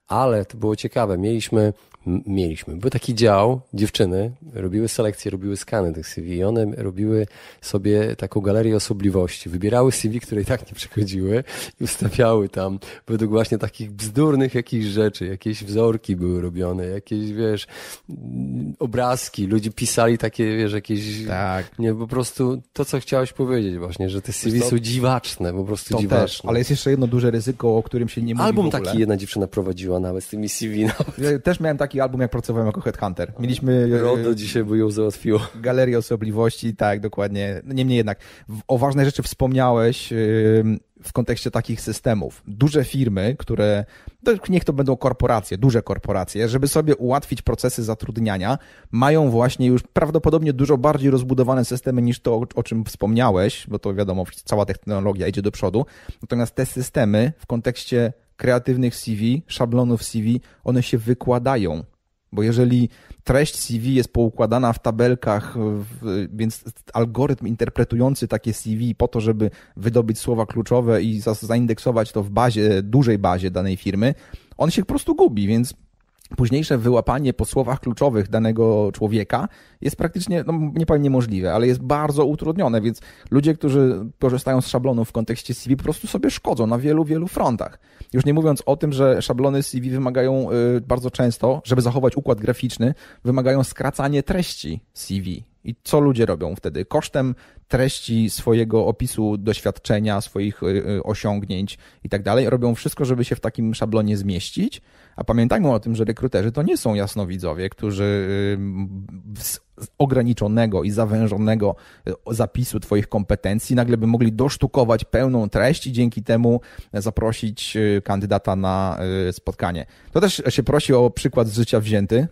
[SPEAKER 2] ale to było ciekawe. Mieliśmy mieliśmy. Był taki dział, dziewczyny robiły selekcję, robiły skany tych CV i one robiły sobie taką galerię osobliwości. Wybierały CV, które i tak nie przechodziły i ustawiały tam według właśnie takich bzdurnych jakichś rzeczy. Jakieś wzorki były robione, jakieś, wiesz, obrazki. Ludzie pisali takie, wiesz, jakieś... Tak. Nie, po prostu to, co chciałeś powiedzieć właśnie, że te CV to, są dziwaczne, po prostu to dziwaczne. Też, ale
[SPEAKER 1] jest jeszcze jedno duże ryzyko, o którym się nie mówi Album taki jedna
[SPEAKER 2] dziewczyna prowadziła nawet z tymi CV. Nawet.
[SPEAKER 1] Ja też miałem taki taki album, jak pracowałem jako Headhunter. Mieliśmy... E, e, Rodo
[SPEAKER 2] dzisiaj by ją załatwiło.
[SPEAKER 1] Galerię osobliwości, tak, dokładnie. No, niemniej jednak, o ważnej rzeczy wspomniałeś w kontekście takich systemów. Duże firmy, które, niech to będą korporacje, duże korporacje, żeby sobie ułatwić procesy zatrudniania, mają właśnie już prawdopodobnie dużo bardziej rozbudowane systemy niż to, o czym wspomniałeś, bo to wiadomo, cała technologia idzie do przodu. Natomiast te systemy w kontekście kreatywnych CV, szablonów CV, one się wykładają. Bo jeżeli treść CV jest poukładana w tabelkach, więc algorytm interpretujący takie CV po to, żeby wydobyć słowa kluczowe i zaindeksować to w bazie, dużej bazie danej firmy, on się po prostu gubi, więc późniejsze wyłapanie po słowach kluczowych danego człowieka jest praktycznie, no nie powiem niemożliwe, ale jest bardzo utrudnione, więc ludzie, którzy korzystają z szablonów w kontekście CV po prostu sobie szkodzą na wielu, wielu frontach. Już nie mówiąc o tym, że szablony CV wymagają y, bardzo często, żeby zachować układ graficzny, wymagają skracanie treści CV. I co ludzie robią wtedy? Kosztem treści swojego opisu doświadczenia, swoich y, y, osiągnięć i tak dalej, robią wszystko, żeby się w takim szablonie zmieścić, a pamiętajmy o tym, że rekruterzy to nie są jasnowidzowie, którzy y, z ograniczonego i zawężonego y, zapisu Twoich kompetencji nagle by mogli dosztukować pełną treść i dzięki temu zaprosić y, kandydata na spotkanie. To też się prosi o przykład z życia wzięty.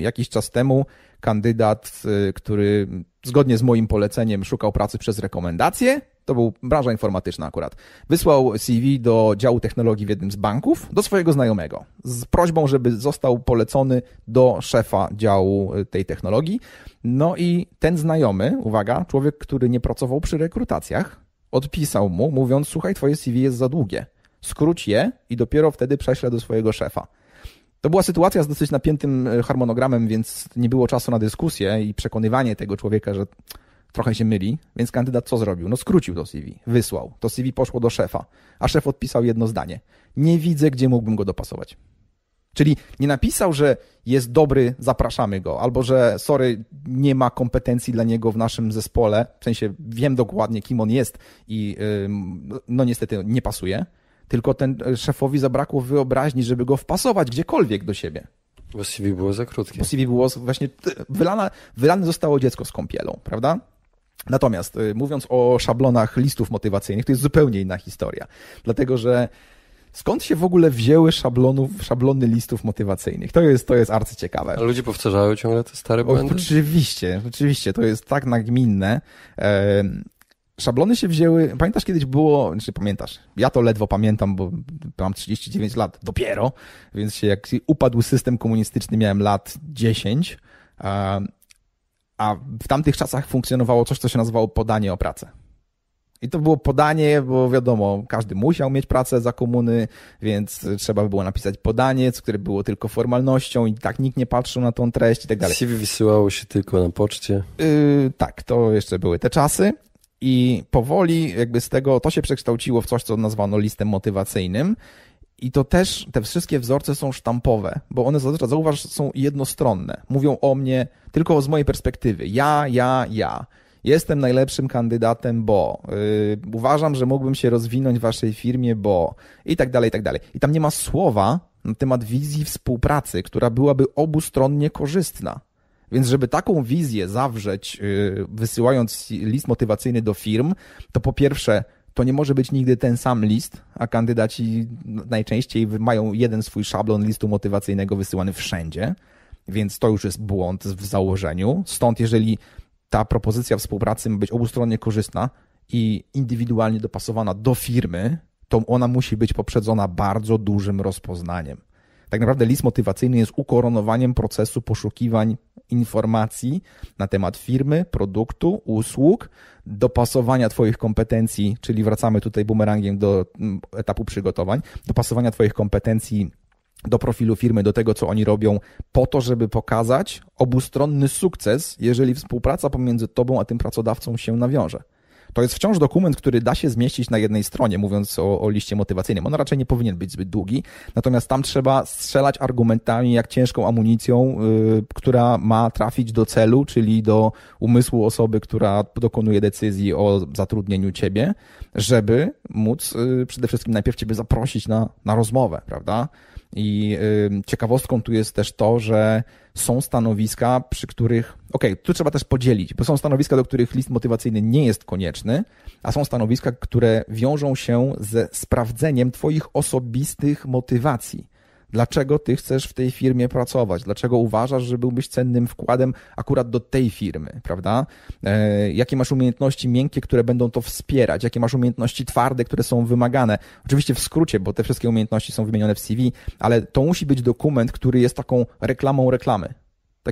[SPEAKER 1] Jakiś czas temu kandydat, y, który zgodnie z moim poleceniem szukał pracy przez rekomendacje. To był branża informatyczna akurat. Wysłał CV do działu technologii w jednym z banków, do swojego znajomego, z prośbą, żeby został polecony do szefa działu y, tej technologii. No i ten znajomy, uwaga, człowiek, który nie pracował przy rekrutacjach, odpisał mu, mówiąc: Słuchaj, twoje CV jest za długie. Skróć je i dopiero wtedy prześlę do swojego szefa. To była sytuacja z dosyć napiętym e, harmonogramem, więc nie było czasu na dyskusję i przekonywanie tego człowieka, że trochę się myli, więc kandydat co zrobił? No skrócił to CV, wysłał. To CV poszło do szefa, a szef odpisał jedno zdanie. Nie widzę, gdzie mógłbym go dopasować. Czyli nie napisał, że jest dobry, zapraszamy go, albo że sorry, nie ma kompetencji dla niego w naszym zespole, w sensie wiem dokładnie, kim on jest i y, no niestety nie pasuje, tylko ten e, szefowi zabrakło wyobraźni, żeby go wpasować gdziekolwiek do siebie. Bo CV było za krótkie. Bo CV było właśnie, wylana, wylane zostało dziecko z kąpielą, prawda? Natomiast y, mówiąc o szablonach listów motywacyjnych, to jest zupełnie inna historia. Dlatego, że Skąd się w ogóle wzięły szablonów, szablony listów motywacyjnych? To jest, to jest arcyciekawe. A
[SPEAKER 2] ludzie powtarzają ciągle te stare błędy? O,
[SPEAKER 1] oczywiście, oczywiście. To jest tak nagminne szablony się wzięły. Pamiętasz kiedyś było, znaczy pamiętasz, ja to ledwo pamiętam, bo mam 39 lat dopiero, więc się jak upadł system komunistyczny, miałem lat 10, a, a w tamtych czasach funkcjonowało coś, co się nazywało podanie o pracę. I to było podanie, bo wiadomo, każdy musiał mieć pracę za komuny, więc trzeba było napisać podanie, które było tylko formalnością i tak nikt nie patrzył na tą treść i tak dalej. CV
[SPEAKER 2] wysyłało się tylko na
[SPEAKER 1] poczcie. Yy, tak, to jeszcze były te czasy. I powoli jakby z tego to się przekształciło w coś, co nazwano listem motywacyjnym. I to też te wszystkie wzorce są sztampowe, bo one zazwyczaj, zauważ, są jednostronne. Mówią o mnie tylko z mojej perspektywy. Ja, ja, ja. Jestem najlepszym kandydatem, bo yy, uważam, że mógłbym się rozwinąć w waszej firmie, bo i tak dalej, i tak dalej. I tam nie ma słowa na temat wizji współpracy, która byłaby obustronnie korzystna. Więc żeby taką wizję zawrzeć, y, wysyłając list motywacyjny do firm, to po pierwsze, to nie może być nigdy ten sam list, a kandydaci najczęściej mają jeden swój szablon listu motywacyjnego wysyłany wszędzie, więc to już jest błąd w założeniu. Stąd, jeżeli ta propozycja współpracy ma być obustronnie korzystna i indywidualnie dopasowana do firmy, to ona musi być poprzedzona bardzo dużym rozpoznaniem tak naprawdę list motywacyjny jest ukoronowaniem procesu poszukiwań informacji na temat firmy, produktu, usług, dopasowania Twoich kompetencji, czyli wracamy tutaj bumerangiem do mm, etapu przygotowań, dopasowania Twoich kompetencji do profilu firmy, do tego, co oni robią, po to, żeby pokazać obustronny sukces, jeżeli współpraca pomiędzy Tobą a tym pracodawcą się nawiąże. To jest wciąż dokument, który da się zmieścić na jednej stronie, mówiąc o, o liście motywacyjnym. On raczej nie powinien być zbyt długi, natomiast tam trzeba strzelać argumentami jak ciężką amunicją, yy, która ma trafić do celu, czyli do umysłu osoby, która dokonuje decyzji o zatrudnieniu ciebie, żeby móc yy, przede wszystkim najpierw ciebie zaprosić na, na rozmowę, prawda? I ciekawostką tu jest też to, że są stanowiska, przy których, okej, okay, tu trzeba też podzielić, bo są stanowiska, do których list motywacyjny nie jest konieczny, a są stanowiska, które wiążą się ze sprawdzeniem Twoich osobistych motywacji dlaczego ty chcesz w tej firmie pracować, dlaczego uważasz, że byłbyś cennym wkładem akurat do tej firmy, prawda? E, jakie masz umiejętności miękkie, które będą to wspierać, jakie masz umiejętności twarde, które są wymagane. Oczywiście w skrócie, bo te wszystkie umiejętności są wymienione w CV, ale to musi być dokument, który jest taką reklamą reklamy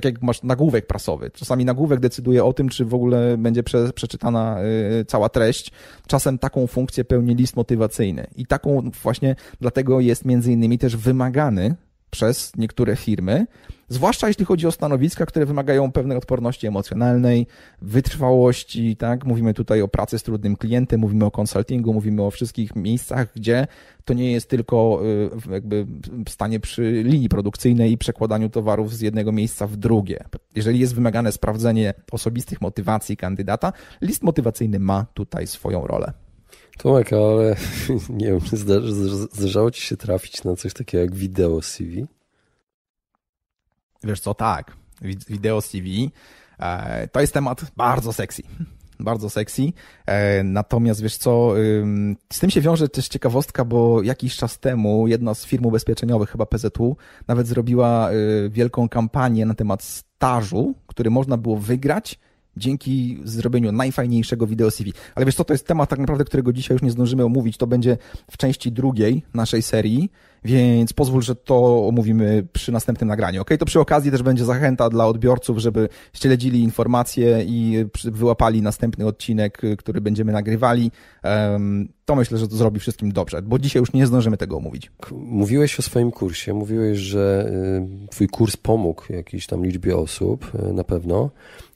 [SPEAKER 1] tak jak masz nagłówek prasowy. Czasami nagłówek decyduje o tym, czy w ogóle będzie prze, przeczytana y, cała treść. Czasem taką funkcję pełni list motywacyjny i taką właśnie dlatego jest między innymi też wymagany przez niektóre firmy, zwłaszcza jeśli chodzi o stanowiska, które wymagają pewnej odporności emocjonalnej, wytrwałości, tak? Mówimy tutaj o pracy z trudnym klientem, mówimy o konsultingu, mówimy o wszystkich miejscach, gdzie to nie jest tylko y, jakby stanie przy linii produkcyjnej i przekładaniu towarów z jednego miejsca w drugie. Jeżeli jest wymagane sprawdzenie osobistych motywacji kandydata, list motywacyjny ma tutaj swoją rolę.
[SPEAKER 2] Tomek, ale nie wiem, czy zdarzało ci się trafić na coś takiego jak wideo CV?
[SPEAKER 1] Wiesz co, tak. Wideo CV e, to jest temat bardzo sexy. Bardzo sexy. E, natomiast wiesz co, z tym się wiąże też ciekawostka, bo jakiś czas temu jedna z firm ubezpieczeniowych, chyba PZU, nawet zrobiła y, wielką kampanię na temat stażu, który można było wygrać dzięki zrobieniu najfajniejszego wideo CV. Ale wiesz co, to jest temat tak naprawdę, którego dzisiaj już nie zdążymy omówić. To będzie w części drugiej naszej serii. Więc pozwól, że to omówimy przy następnym nagraniu. Ok, to przy okazji też będzie zachęta dla odbiorców, żeby śledzili informacje i wyłapali następny odcinek, który będziemy nagrywali. To myślę, że to zrobi wszystkim dobrze, bo dzisiaj już nie zdążymy tego omówić.
[SPEAKER 2] Mówiłeś o swoim kursie, mówiłeś, że y, twój kurs pomógł jakiejś tam liczbie osób, y, na pewno.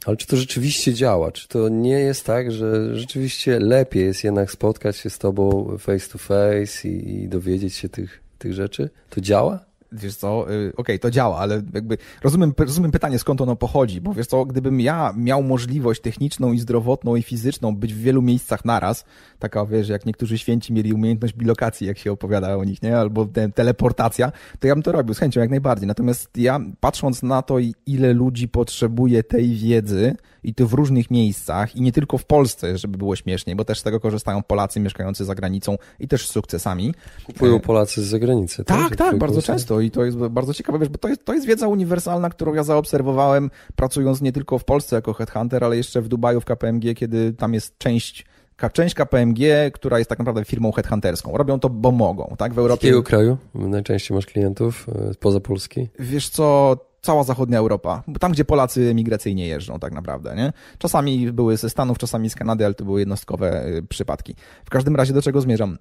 [SPEAKER 2] Ale czy to rzeczywiście działa? Czy to nie jest tak, że rzeczywiście lepiej jest jednak spotkać się z Tobą face to face i, i dowiedzieć się tych tych rzeczy, to działa? wiesz
[SPEAKER 1] co, y, okej, okay, to działa, ale jakby rozumiem, rozumiem pytanie, skąd ono pochodzi, bo wiesz co, gdybym ja miał możliwość techniczną i zdrowotną i fizyczną być w wielu miejscach naraz, taka wiesz, jak niektórzy święci mieli umiejętność bilokacji, jak się opowiada o nich, nie, albo te, teleportacja, to ja bym to robił z chęcią jak najbardziej. Natomiast ja patrząc na to, ile ludzi potrzebuje tej wiedzy i to w różnych miejscach i nie tylko w Polsce, żeby było śmiesznie, bo też z tego korzystają Polacy mieszkający za granicą i też z sukcesami. Kupują e, Polacy z zagranicy. Tak, tak, tak bardzo często i to jest bardzo ciekawe, wiesz, bo to jest, to jest wiedza uniwersalna, którą ja zaobserwowałem pracując nie tylko w Polsce jako headhunter, ale jeszcze w Dubaju w KPMG, kiedy tam jest część część KPMG, która jest tak naprawdę firmą headhunterską. Robią to, bo mogą, tak? W Europie. Z jakiego
[SPEAKER 2] kraju najczęściej masz klientów e, poza Polski?
[SPEAKER 1] Wiesz co, cała zachodnia Europa. Tam, gdzie Polacy migracyjnie jeżdżą tak naprawdę, nie? Czasami były ze Stanów, czasami z Kanady, ale to były jednostkowe y, przypadki. W każdym razie do czego zmierzam?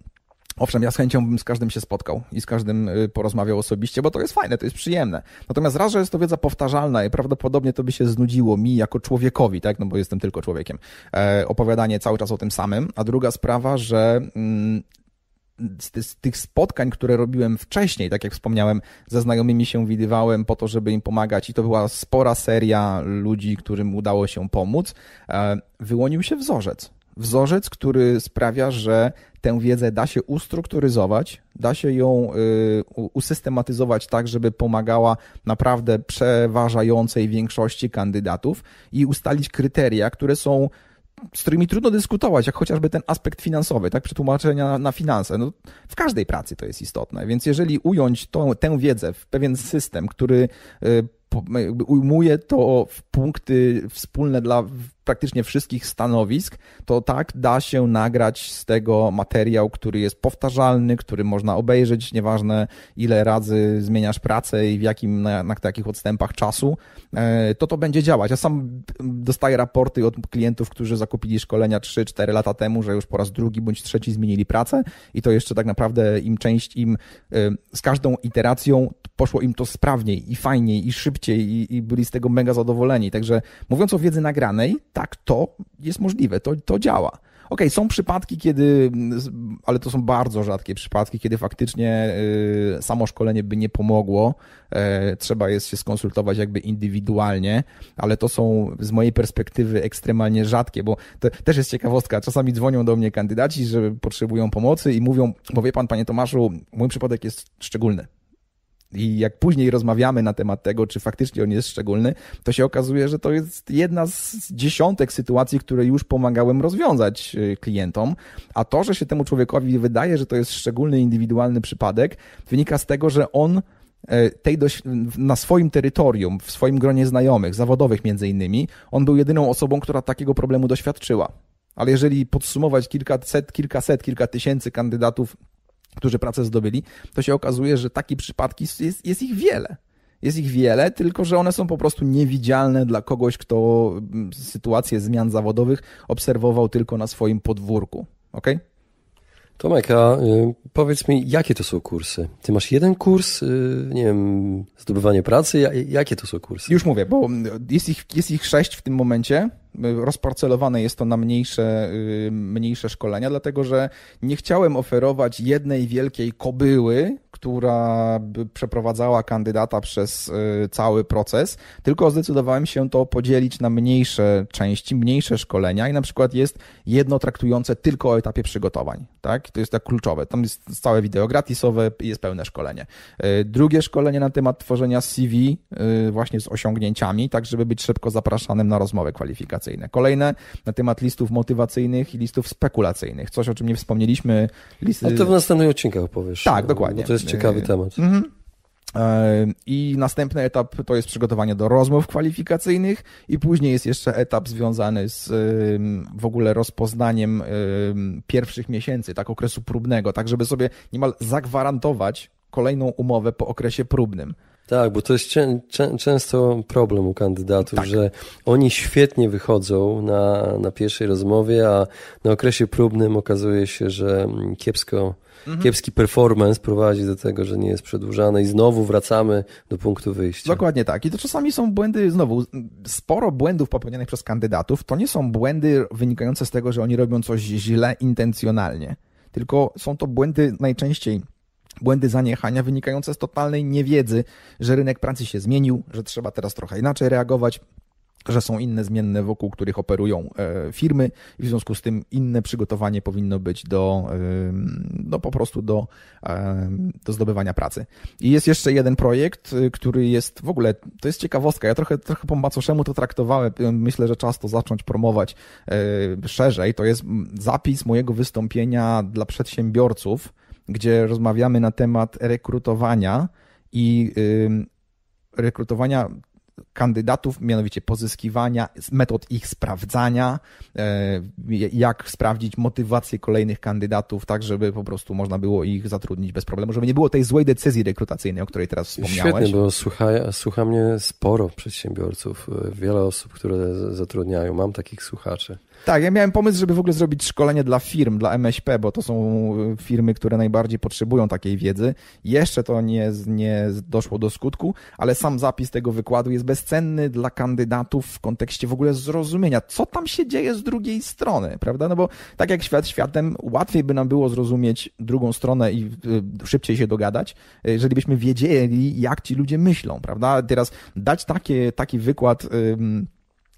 [SPEAKER 1] Owszem, ja z chęcią bym z każdym się spotkał i z każdym y, porozmawiał osobiście, bo to jest fajne, to jest przyjemne. Natomiast raz, że jest to wiedza powtarzalna i prawdopodobnie to by się znudziło mi jako człowiekowi, tak, no bo jestem tylko człowiekiem, e, opowiadanie cały czas o tym samym. A druga sprawa, że mm, z, tych spotkań, które robiłem wcześniej, tak jak wspomniałem, ze znajomymi się widywałem po to, żeby im pomagać i to była spora seria ludzi, którym udało się pomóc, e, wyłonił się wzorzec wzorzec, który sprawia, że tę wiedzę da się ustrukturyzować, da się ją y, usystematyzować tak, żeby pomagała naprawdę przeważającej większości kandydatów i ustalić kryteria, które są z którymi trudno dyskutować, jak chociażby ten aspekt finansowy, tak, przetłumaczenia na finanse. No, w każdej pracy to jest istotne, więc jeżeli ująć tą, tę wiedzę w pewien system, który y, ujmuje to w punkty wspólne dla praktycznie wszystkich stanowisk, to tak da się nagrać z tego materiał, który jest powtarzalny, który można obejrzeć, nieważne ile razy zmieniasz pracę i w jakim, na, na odstępach czasu, e, to to będzie działać. Ja sam dostaję raporty od klientów, którzy zakupili szkolenia 3-4 lata temu, że już po raz drugi bądź trzeci zmienili pracę i to jeszcze tak naprawdę im część, im e, z każdą iteracją poszło im to sprawniej i fajniej i szybciej i, i byli z tego mega zadowoleni. Także mówiąc o wiedzy nagranej, tak, to jest możliwe, to, to działa. OK, są przypadki, kiedy, ale to są bardzo rzadkie przypadki, kiedy faktycznie y, samo szkolenie by nie pomogło. E, trzeba jest się skonsultować jakby indywidualnie, ale to są z mojej perspektywy ekstremalnie rzadkie, bo to też jest ciekawostka. Czasami dzwonią do mnie kandydaci, że potrzebują pomocy i mówią, bo wie pan, panie Tomaszu, mój przypadek jest szczególny. I jak później rozmawiamy na temat tego, czy faktycznie on jest szczególny, to się okazuje, że to jest jedna z dziesiątek sytuacji, które już pomagałem rozwiązać y, klientom. A to, że się temu człowiekowi wydaje, że to jest szczególny, indywidualny przypadek, wynika z tego, że on e, tej na swoim terytorium, w swoim gronie znajomych, zawodowych między innymi, on był jedyną osobą, która takiego problemu doświadczyła. Ale jeżeli podsumować kilkaset, kilkaset, kilka tysięcy kandydatów którzy pracę zdobyli, to się okazuje, że takie przypadki jest, jest ich wiele. Jest ich wiele, tylko że one są po prostu niewidzialne dla kogoś, kto mm, sytuację zmian zawodowych obserwował tylko na swoim podwórku.
[SPEAKER 2] ok? Tomek, a y, powiedz mi, jakie to są kursy? Ty masz jeden kurs, y, nie wiem, zdobywanie pracy, jakie to są kursy? Już mówię, bo mm, jest ich, jest ich sześć w tym momencie.
[SPEAKER 1] Rozparcelowane jest to na mniejsze, y, mniejsze szkolenia, dlatego że nie chciałem oferować jednej wielkiej kobyły, która by przeprowadzała kandydata przez y, cały proces, tylko zdecydowałem się to podzielić na mniejsze części, mniejsze szkolenia i na przykład jest jedno traktujące tylko o etapie przygotowań, tak? To jest tak kluczowe. Tam jest całe wideo gratisowe i jest pełne szkolenie. Y, drugie szkolenie na temat tworzenia CV właśnie z osiągnięciami, tak żeby być szybko zapraszanym na rozmowę kwalifikacyjną Kolejne na temat listów motywacyjnych i listów spekulacyjnych. Coś, o czym nie wspomnieliśmy. Listy... Ale to w następnych odcinkach opowiesz. Tak, dokładnie. Bo to jest ciekawy temat. Mhm. E, I następny etap to jest przygotowanie do rozmów kwalifikacyjnych, i później jest jeszcze etap związany z w ogóle rozpoznaniem pierwszych miesięcy, tak okresu próbnego, tak żeby sobie niemal zagwarantować kolejną umowę po okresie próbnym.
[SPEAKER 2] Tak, bo to jest często problem u kandydatów, tak. że oni świetnie wychodzą na, na pierwszej rozmowie, a na okresie próbnym okazuje się, że mm, kiepsko, mhm. kiepski performance prowadzi do tego, że nie jest przedłużany i znowu wracamy do punktu wyjścia.
[SPEAKER 1] Dokładnie tak. I to czasami są błędy, znowu, sporo błędów popełnianych przez kandydatów to nie są błędy wynikające z tego, że oni robią coś źle intencjonalnie, tylko są to błędy najczęściej błędy zaniechania wynikające z totalnej niewiedzy, że rynek pracy się zmienił, że trzeba teraz trochę inaczej reagować, że są inne zmienne, wokół których operują e, firmy, i w związku z tym inne przygotowanie powinno być do, e, no po prostu do, e, do zdobywania pracy. I jest jeszcze jeden projekt, który jest w ogóle, to jest ciekawostka. Ja trochę, trochę po macoszemu to traktowałem. Myślę, że czas to zacząć promować szerzej. To jest zapis mojego wystąpienia dla przedsiębiorców gdzie rozmawiamy na temat rekrutowania i rekrutowania kandydatów, mianowicie pozyskiwania metod ich sprawdzania, e, jak sprawdzić motywację kolejnych kandydatów, tak żeby po prostu można było ich zatrudnić bez problemu, żeby nie było tej złej decyzji rekrutacyjnej, o której teraz wspomniałeś. Świetnie,
[SPEAKER 2] bo słucha, słucha mnie sporo przedsiębiorców, e, wiele osób, które zatrudniają. Mam takich słuchaczy.
[SPEAKER 1] Tak, ja miałem pomysł, żeby w ogóle zrobić szkolenie dla firm, dla MŚP, bo to są e, firmy, które najbardziej potrzebują takiej wiedzy. Jeszcze to nie, nie doszło do skutku, ale sam zapis tego wykładu jest bez bezcenny dla kandydatów w kontekście w ogóle zrozumienia, co tam się dzieje z drugiej strony, prawda? No bo tak jak świat światem, łatwiej by nam było zrozumieć drugą stronę i y, szybciej się dogadać, y, jeżeli byśmy wiedzieli, jak ci ludzie myślą, prawda? Teraz dać takie, taki wykład.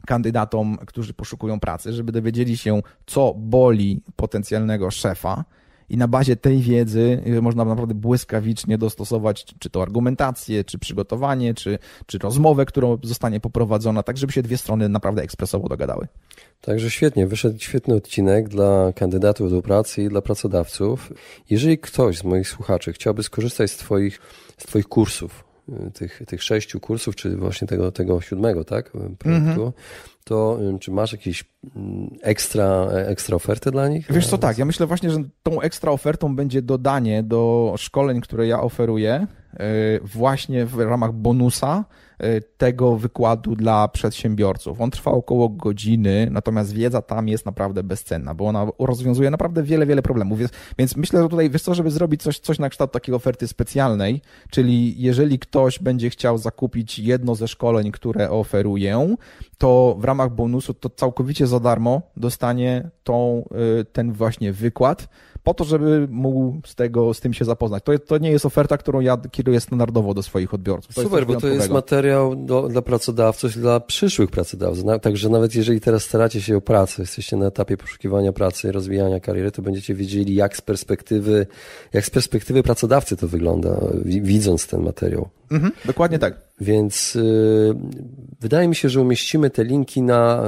[SPEAKER 1] kandydatom, którzy poszukują pracy, żeby dowiedzieli się, co boli potencjalnego szefa, i na bazie tej wiedzy y, można naprawdę błyskawicznie dostosować czy to argumentację, czy przygotowanie, czy, czy rozmowę, którą zostanie poprowadzona, tak żeby się dwie strony naprawdę ekspresowo
[SPEAKER 2] dogadały. Także świetnie, wyszedł świetny odcinek dla kandydatów do pracy i dla pracodawców. Jeżeli ktoś z moich słuchaczy chciałby skorzystać z Twoich, z twoich kursów, Y, tych, tych sześciu kursów, czy właśnie tego, tego siódmego, tak, y, projektu, mhm. to y, czy masz jakieś mm, ekstra, e, ekstra ofertę dla nich? Wiesz co, e,
[SPEAKER 1] tak, ja myślę właśnie, że tą ekstra ofertą będzie dodanie do szkoleń, które ja oferuję właśnie w ramach bonusa Y, tego wykładu dla przedsiębiorców. On trwa około godziny, natomiast wiedza tam jest naprawdę bezcenna, bo ona rozwiązuje naprawdę wiele, wiele problemów. Więc, myślę, że tutaj, wiesz co, żeby zrobić coś, coś na kształt takiej oferty specjalnej, czyli jeżeli ktoś będzie chciał zakupić jedno ze szkoleń, które oferuję, to w ramach bonusu to całkowicie za darmo dostanie tą, y, ten właśnie wykład, po to, żeby mógł z, tego, z tym się zapoznać. To, to nie jest oferta, którą ja kieruję standardowo do swoich odbiorców.
[SPEAKER 2] To Super, bo to jest materiał do, dla pracodawców, dla przyszłych pracodawców. Także nawet jeżeli teraz staracie się o pracę, jesteście na etapie poszukiwania pracy, rozwijania kariery, to będziecie wiedzieli, jak z perspektywy, jak z perspektywy pracodawcy to wygląda, widząc ten materiał. Mhm, dokładnie tak. Więc y, wydaje mi się, że umieścimy te linki na,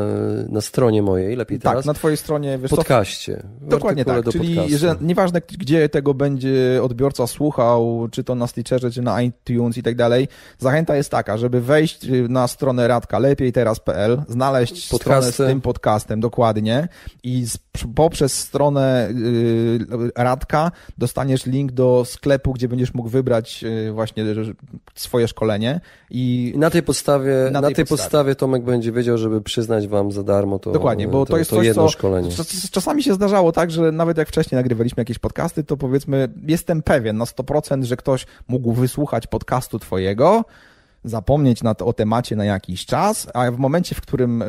[SPEAKER 2] y, na stronie mojej, lepiej tak, teraz. Tak, na twojej stronie. W podcaście. W dokładnie tak, do czyli że
[SPEAKER 1] nieważne gdzie tego będzie odbiorca słuchał, czy to na Stitcherze, czy na iTunes i tak dalej, zachęta jest taka, żeby wejść na stronę Radka lepiej teraz.pl, znaleźć Podcasty. stronę z tym podcastem, dokładnie i z, poprzez stronę y, Radka dostaniesz link do sklepu, gdzie będziesz mógł wybrać y, właśnie swoje
[SPEAKER 2] szkolenie i... Na tej podstawie, na tej, na tej podstawie. podstawie. Tomek będzie wiedział, żeby przyznać wam za darmo to Dokładnie, bo to, to jest to coś, jedno co, szkolenie.
[SPEAKER 1] Czasami się zdarzało tak, że nawet jak wcześniej nagrywaliśmy jakieś podcasty, to powiedzmy, jestem pewien na 100%, że ktoś mógł wysłuchać podcastu twojego, zapomnieć na to, o temacie na jakiś czas, a w momencie, w którym y,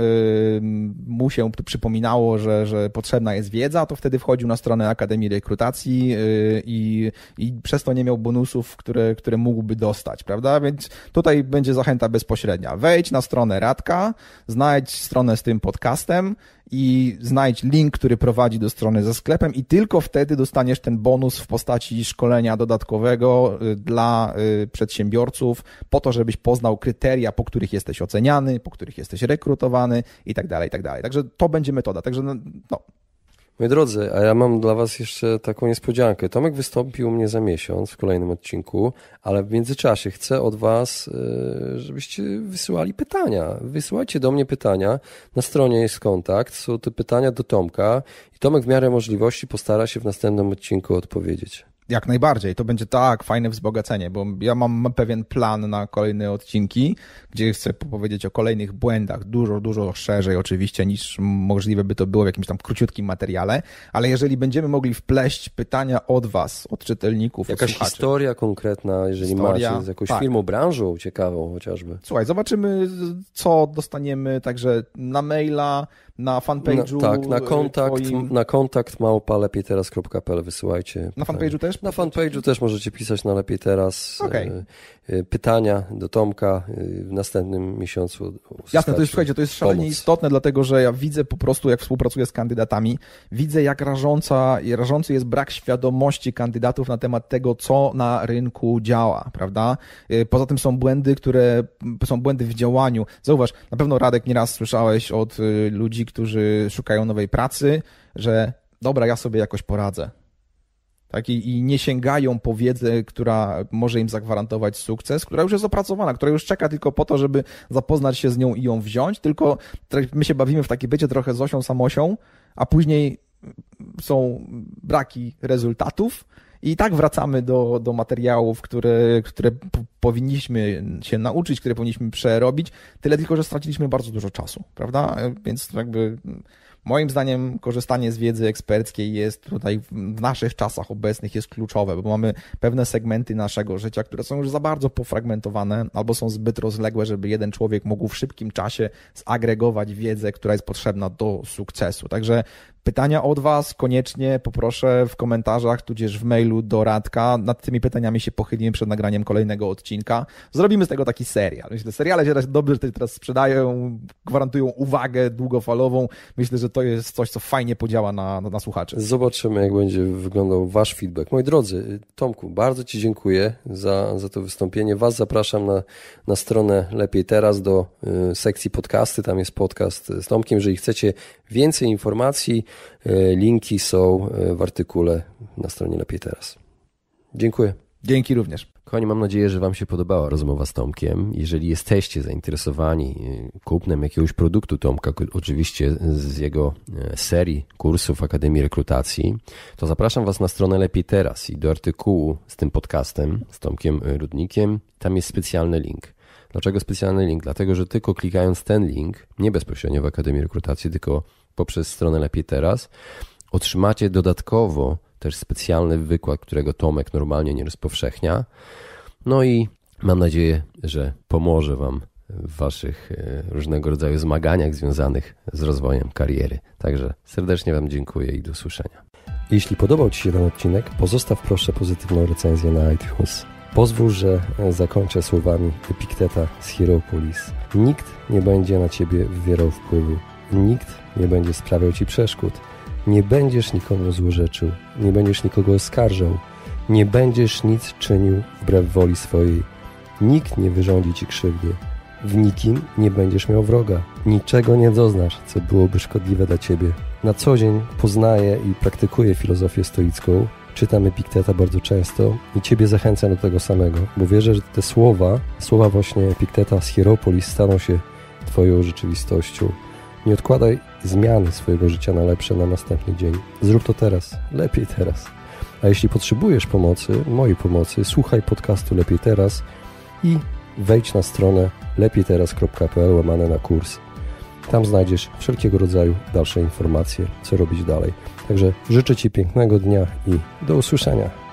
[SPEAKER 1] mu się przypominało, że, że potrzebna jest wiedza, to wtedy wchodził na stronę Akademii Rekrutacji y, i, i przez to nie miał bonusów, które, które mógłby dostać, prawda? Więc tutaj będzie zachęta bezpośrednia. Wejdź na stronę Radka, znajdź stronę z tym podcastem i znajdź link, który prowadzi do strony ze sklepem i tylko wtedy dostaniesz ten bonus w postaci szkolenia dodatkowego y, dla y, przedsiębiorców po to, żebyś poznał kryteria, po których jesteś oceniany, po których jesteś rekrutowany i tak dalej, i tak dalej. Także to będzie metoda. Także no, no
[SPEAKER 2] Moi drodzy, a ja mam dla Was jeszcze taką niespodziankę. Tomek wystąpił u mnie za miesiąc w kolejnym odcinku, ale w międzyczasie chcę od Was, e, żebyście wysyłali pytania. Wysyłajcie do mnie pytania. Na stronie jest kontakt, są te pytania do Tomka i Tomek w miarę możliwości postara się w następnym odcinku odpowiedzieć.
[SPEAKER 1] Jak najbardziej. To będzie tak fajne wzbogacenie, bo ja mam pewien plan na kolejne odcinki, gdzie chcę powiedzieć o kolejnych błędach dużo, dużo szerzej oczywiście niż możliwe by to było w jakimś tam króciutkim materiale, ale jeżeli będziemy mogli wpleść pytania
[SPEAKER 2] od was, od czytelników, Jakaś od historia konkretna, jeżeli historia, macie z jakąś tak. firmą, branżą ciekawą chociażby.
[SPEAKER 1] Słuchaj, zobaczymy co dostaniemy, także na maila na fanpage'u. tak, na e, kontakt,
[SPEAKER 2] twoim... na kontakt małpalepieteraz.pl wysyłajcie. Na fanpage'u też? Na fanpage'u też możecie pisać na Lepiej Teraz e, okay. E, pytania do Tomka w następnym miesiącu. Jasne, to jest, słuchajcie, to jest szalenie pomoc.
[SPEAKER 1] istotne, dlatego że ja widzę po prostu, jak współpracuję z kandydatami, widzę jak rażąca, rażący jest brak świadomości kandydatów na temat tego, co na rynku działa, prawda? Poza tym są błędy, które są błędy w działaniu. Zauważ, na pewno Radek nieraz słyszałeś od ludzi, którzy szukają nowej pracy, że dobra, ja sobie jakoś poradzę. Tak, i, I nie sięgają po wiedzę, która może im zagwarantować sukces, która już jest opracowana, która już czeka tylko po to, żeby zapoznać się z nią i ją wziąć. Tylko my się bawimy w takie bycie trochę z osią samosią, a później są braki rezultatów, i tak wracamy do, do materiałów, które, które powinniśmy się nauczyć, które powinniśmy przerobić, tyle tylko, że straciliśmy bardzo dużo czasu, prawda? Więc jakby mm, moim zdaniem korzystanie z wiedzy eksperckiej jest tutaj w naszych czasach obecnych jest kluczowe, bo mamy pewne segmenty naszego życia, które są już za bardzo pofragmentowane albo są zbyt rozległe, żeby jeden człowiek mógł w szybkim czasie zagregować wiedzę, która jest potrzebna do sukcesu. Także Pytania od Was koniecznie poproszę w komentarzach, tudzież w mailu do Radka. Nad tymi pytaniami się pochylimy przed nagraniem kolejnego odcinka. Zrobimy z tego taki serial. Myślę, że seriale się dobrze teraz sprzedają, gwarantują uwagę długofalową. Myślę, że to jest coś, co fajnie podziała na, na, na słuchaczy.
[SPEAKER 2] Zobaczymy, jak będzie wyglądał Wasz feedback. Moi drodzy, Tomku, bardzo Ci dziękuję za, za to wystąpienie. Was zapraszam na, na stronę Lepiej Teraz do y, sekcji podcasty. Tam jest podcast z Tomkiem. Jeżeli chcecie więcej informacji, E, linki są e, w artykule na stronie Lepiej Teraz. Dziękuję. Dzięki również. Kochani, mam nadzieję, że Wam się podobała rozmowa z Tomkiem. Jeżeli jesteście zainteresowani e, kupnem jakiegoś produktu Tomka, oczywiście z jego serii kursów Akademii Rekrutacji, to zapraszam Was na stronę Lepiej Teraz i do artykułu z tym podcastem, z Tomkiem Rudnikiem. Tam jest specjalny link. Dlaczego specjalny link? Dlatego, że tylko klikając ten link, nie bezpośrednio w Akademii Rekrutacji, tylko poprzez stronę Lepiej Teraz otrzymacie dodatkowo też specjalny wykład, którego Tomek normalnie nie rozpowszechnia. No i mam nadzieję, że pomoże Wam w Waszych e, różnego rodzaju zmaganiach związanych z rozwojem kariery. Także serdecznie Wam dziękuję i do usłyszenia. Jeśli podobał Ci się ten odcinek, pozostaw proszę pozytywną recenzję na iTunes. Pozwól, że e, zakończę słowami Epikteta z Hieropolis. Nikt nie będzie na Ciebie wywierał wpływu nikt nie będzie sprawiał ci przeszkód. Nie będziesz nikomu złorzeczył, nie będziesz nikogo oskarżał, nie będziesz nic czynił wbrew woli swojej. Nikt nie wyrządzi ci krzywdy. W nikim nie będziesz miał wroga. Niczego nie doznasz, co byłoby szkodliwe dla ciebie. Na co dzień poznaję i praktykuję filozofię stoicką. Czytam Epikteta bardzo często i ciebie zachęcam do tego samego, bo wierzę, że te słowa, słowa właśnie Epikteta z Hieropolis staną się twoją rzeczywistością. Nie odkładaj zmiany swojego życia na lepsze na następny dzień. Zrób to teraz, lepiej teraz. A jeśli potrzebujesz pomocy, mojej pomocy, słuchaj podcastu Lepiej Teraz i wejdź na stronę lepiejteraz.pl łamane na kurs. Tam znajdziesz wszelkiego rodzaju dalsze informacje, co robić dalej. Także życzę Ci pięknego dnia i do usłyszenia.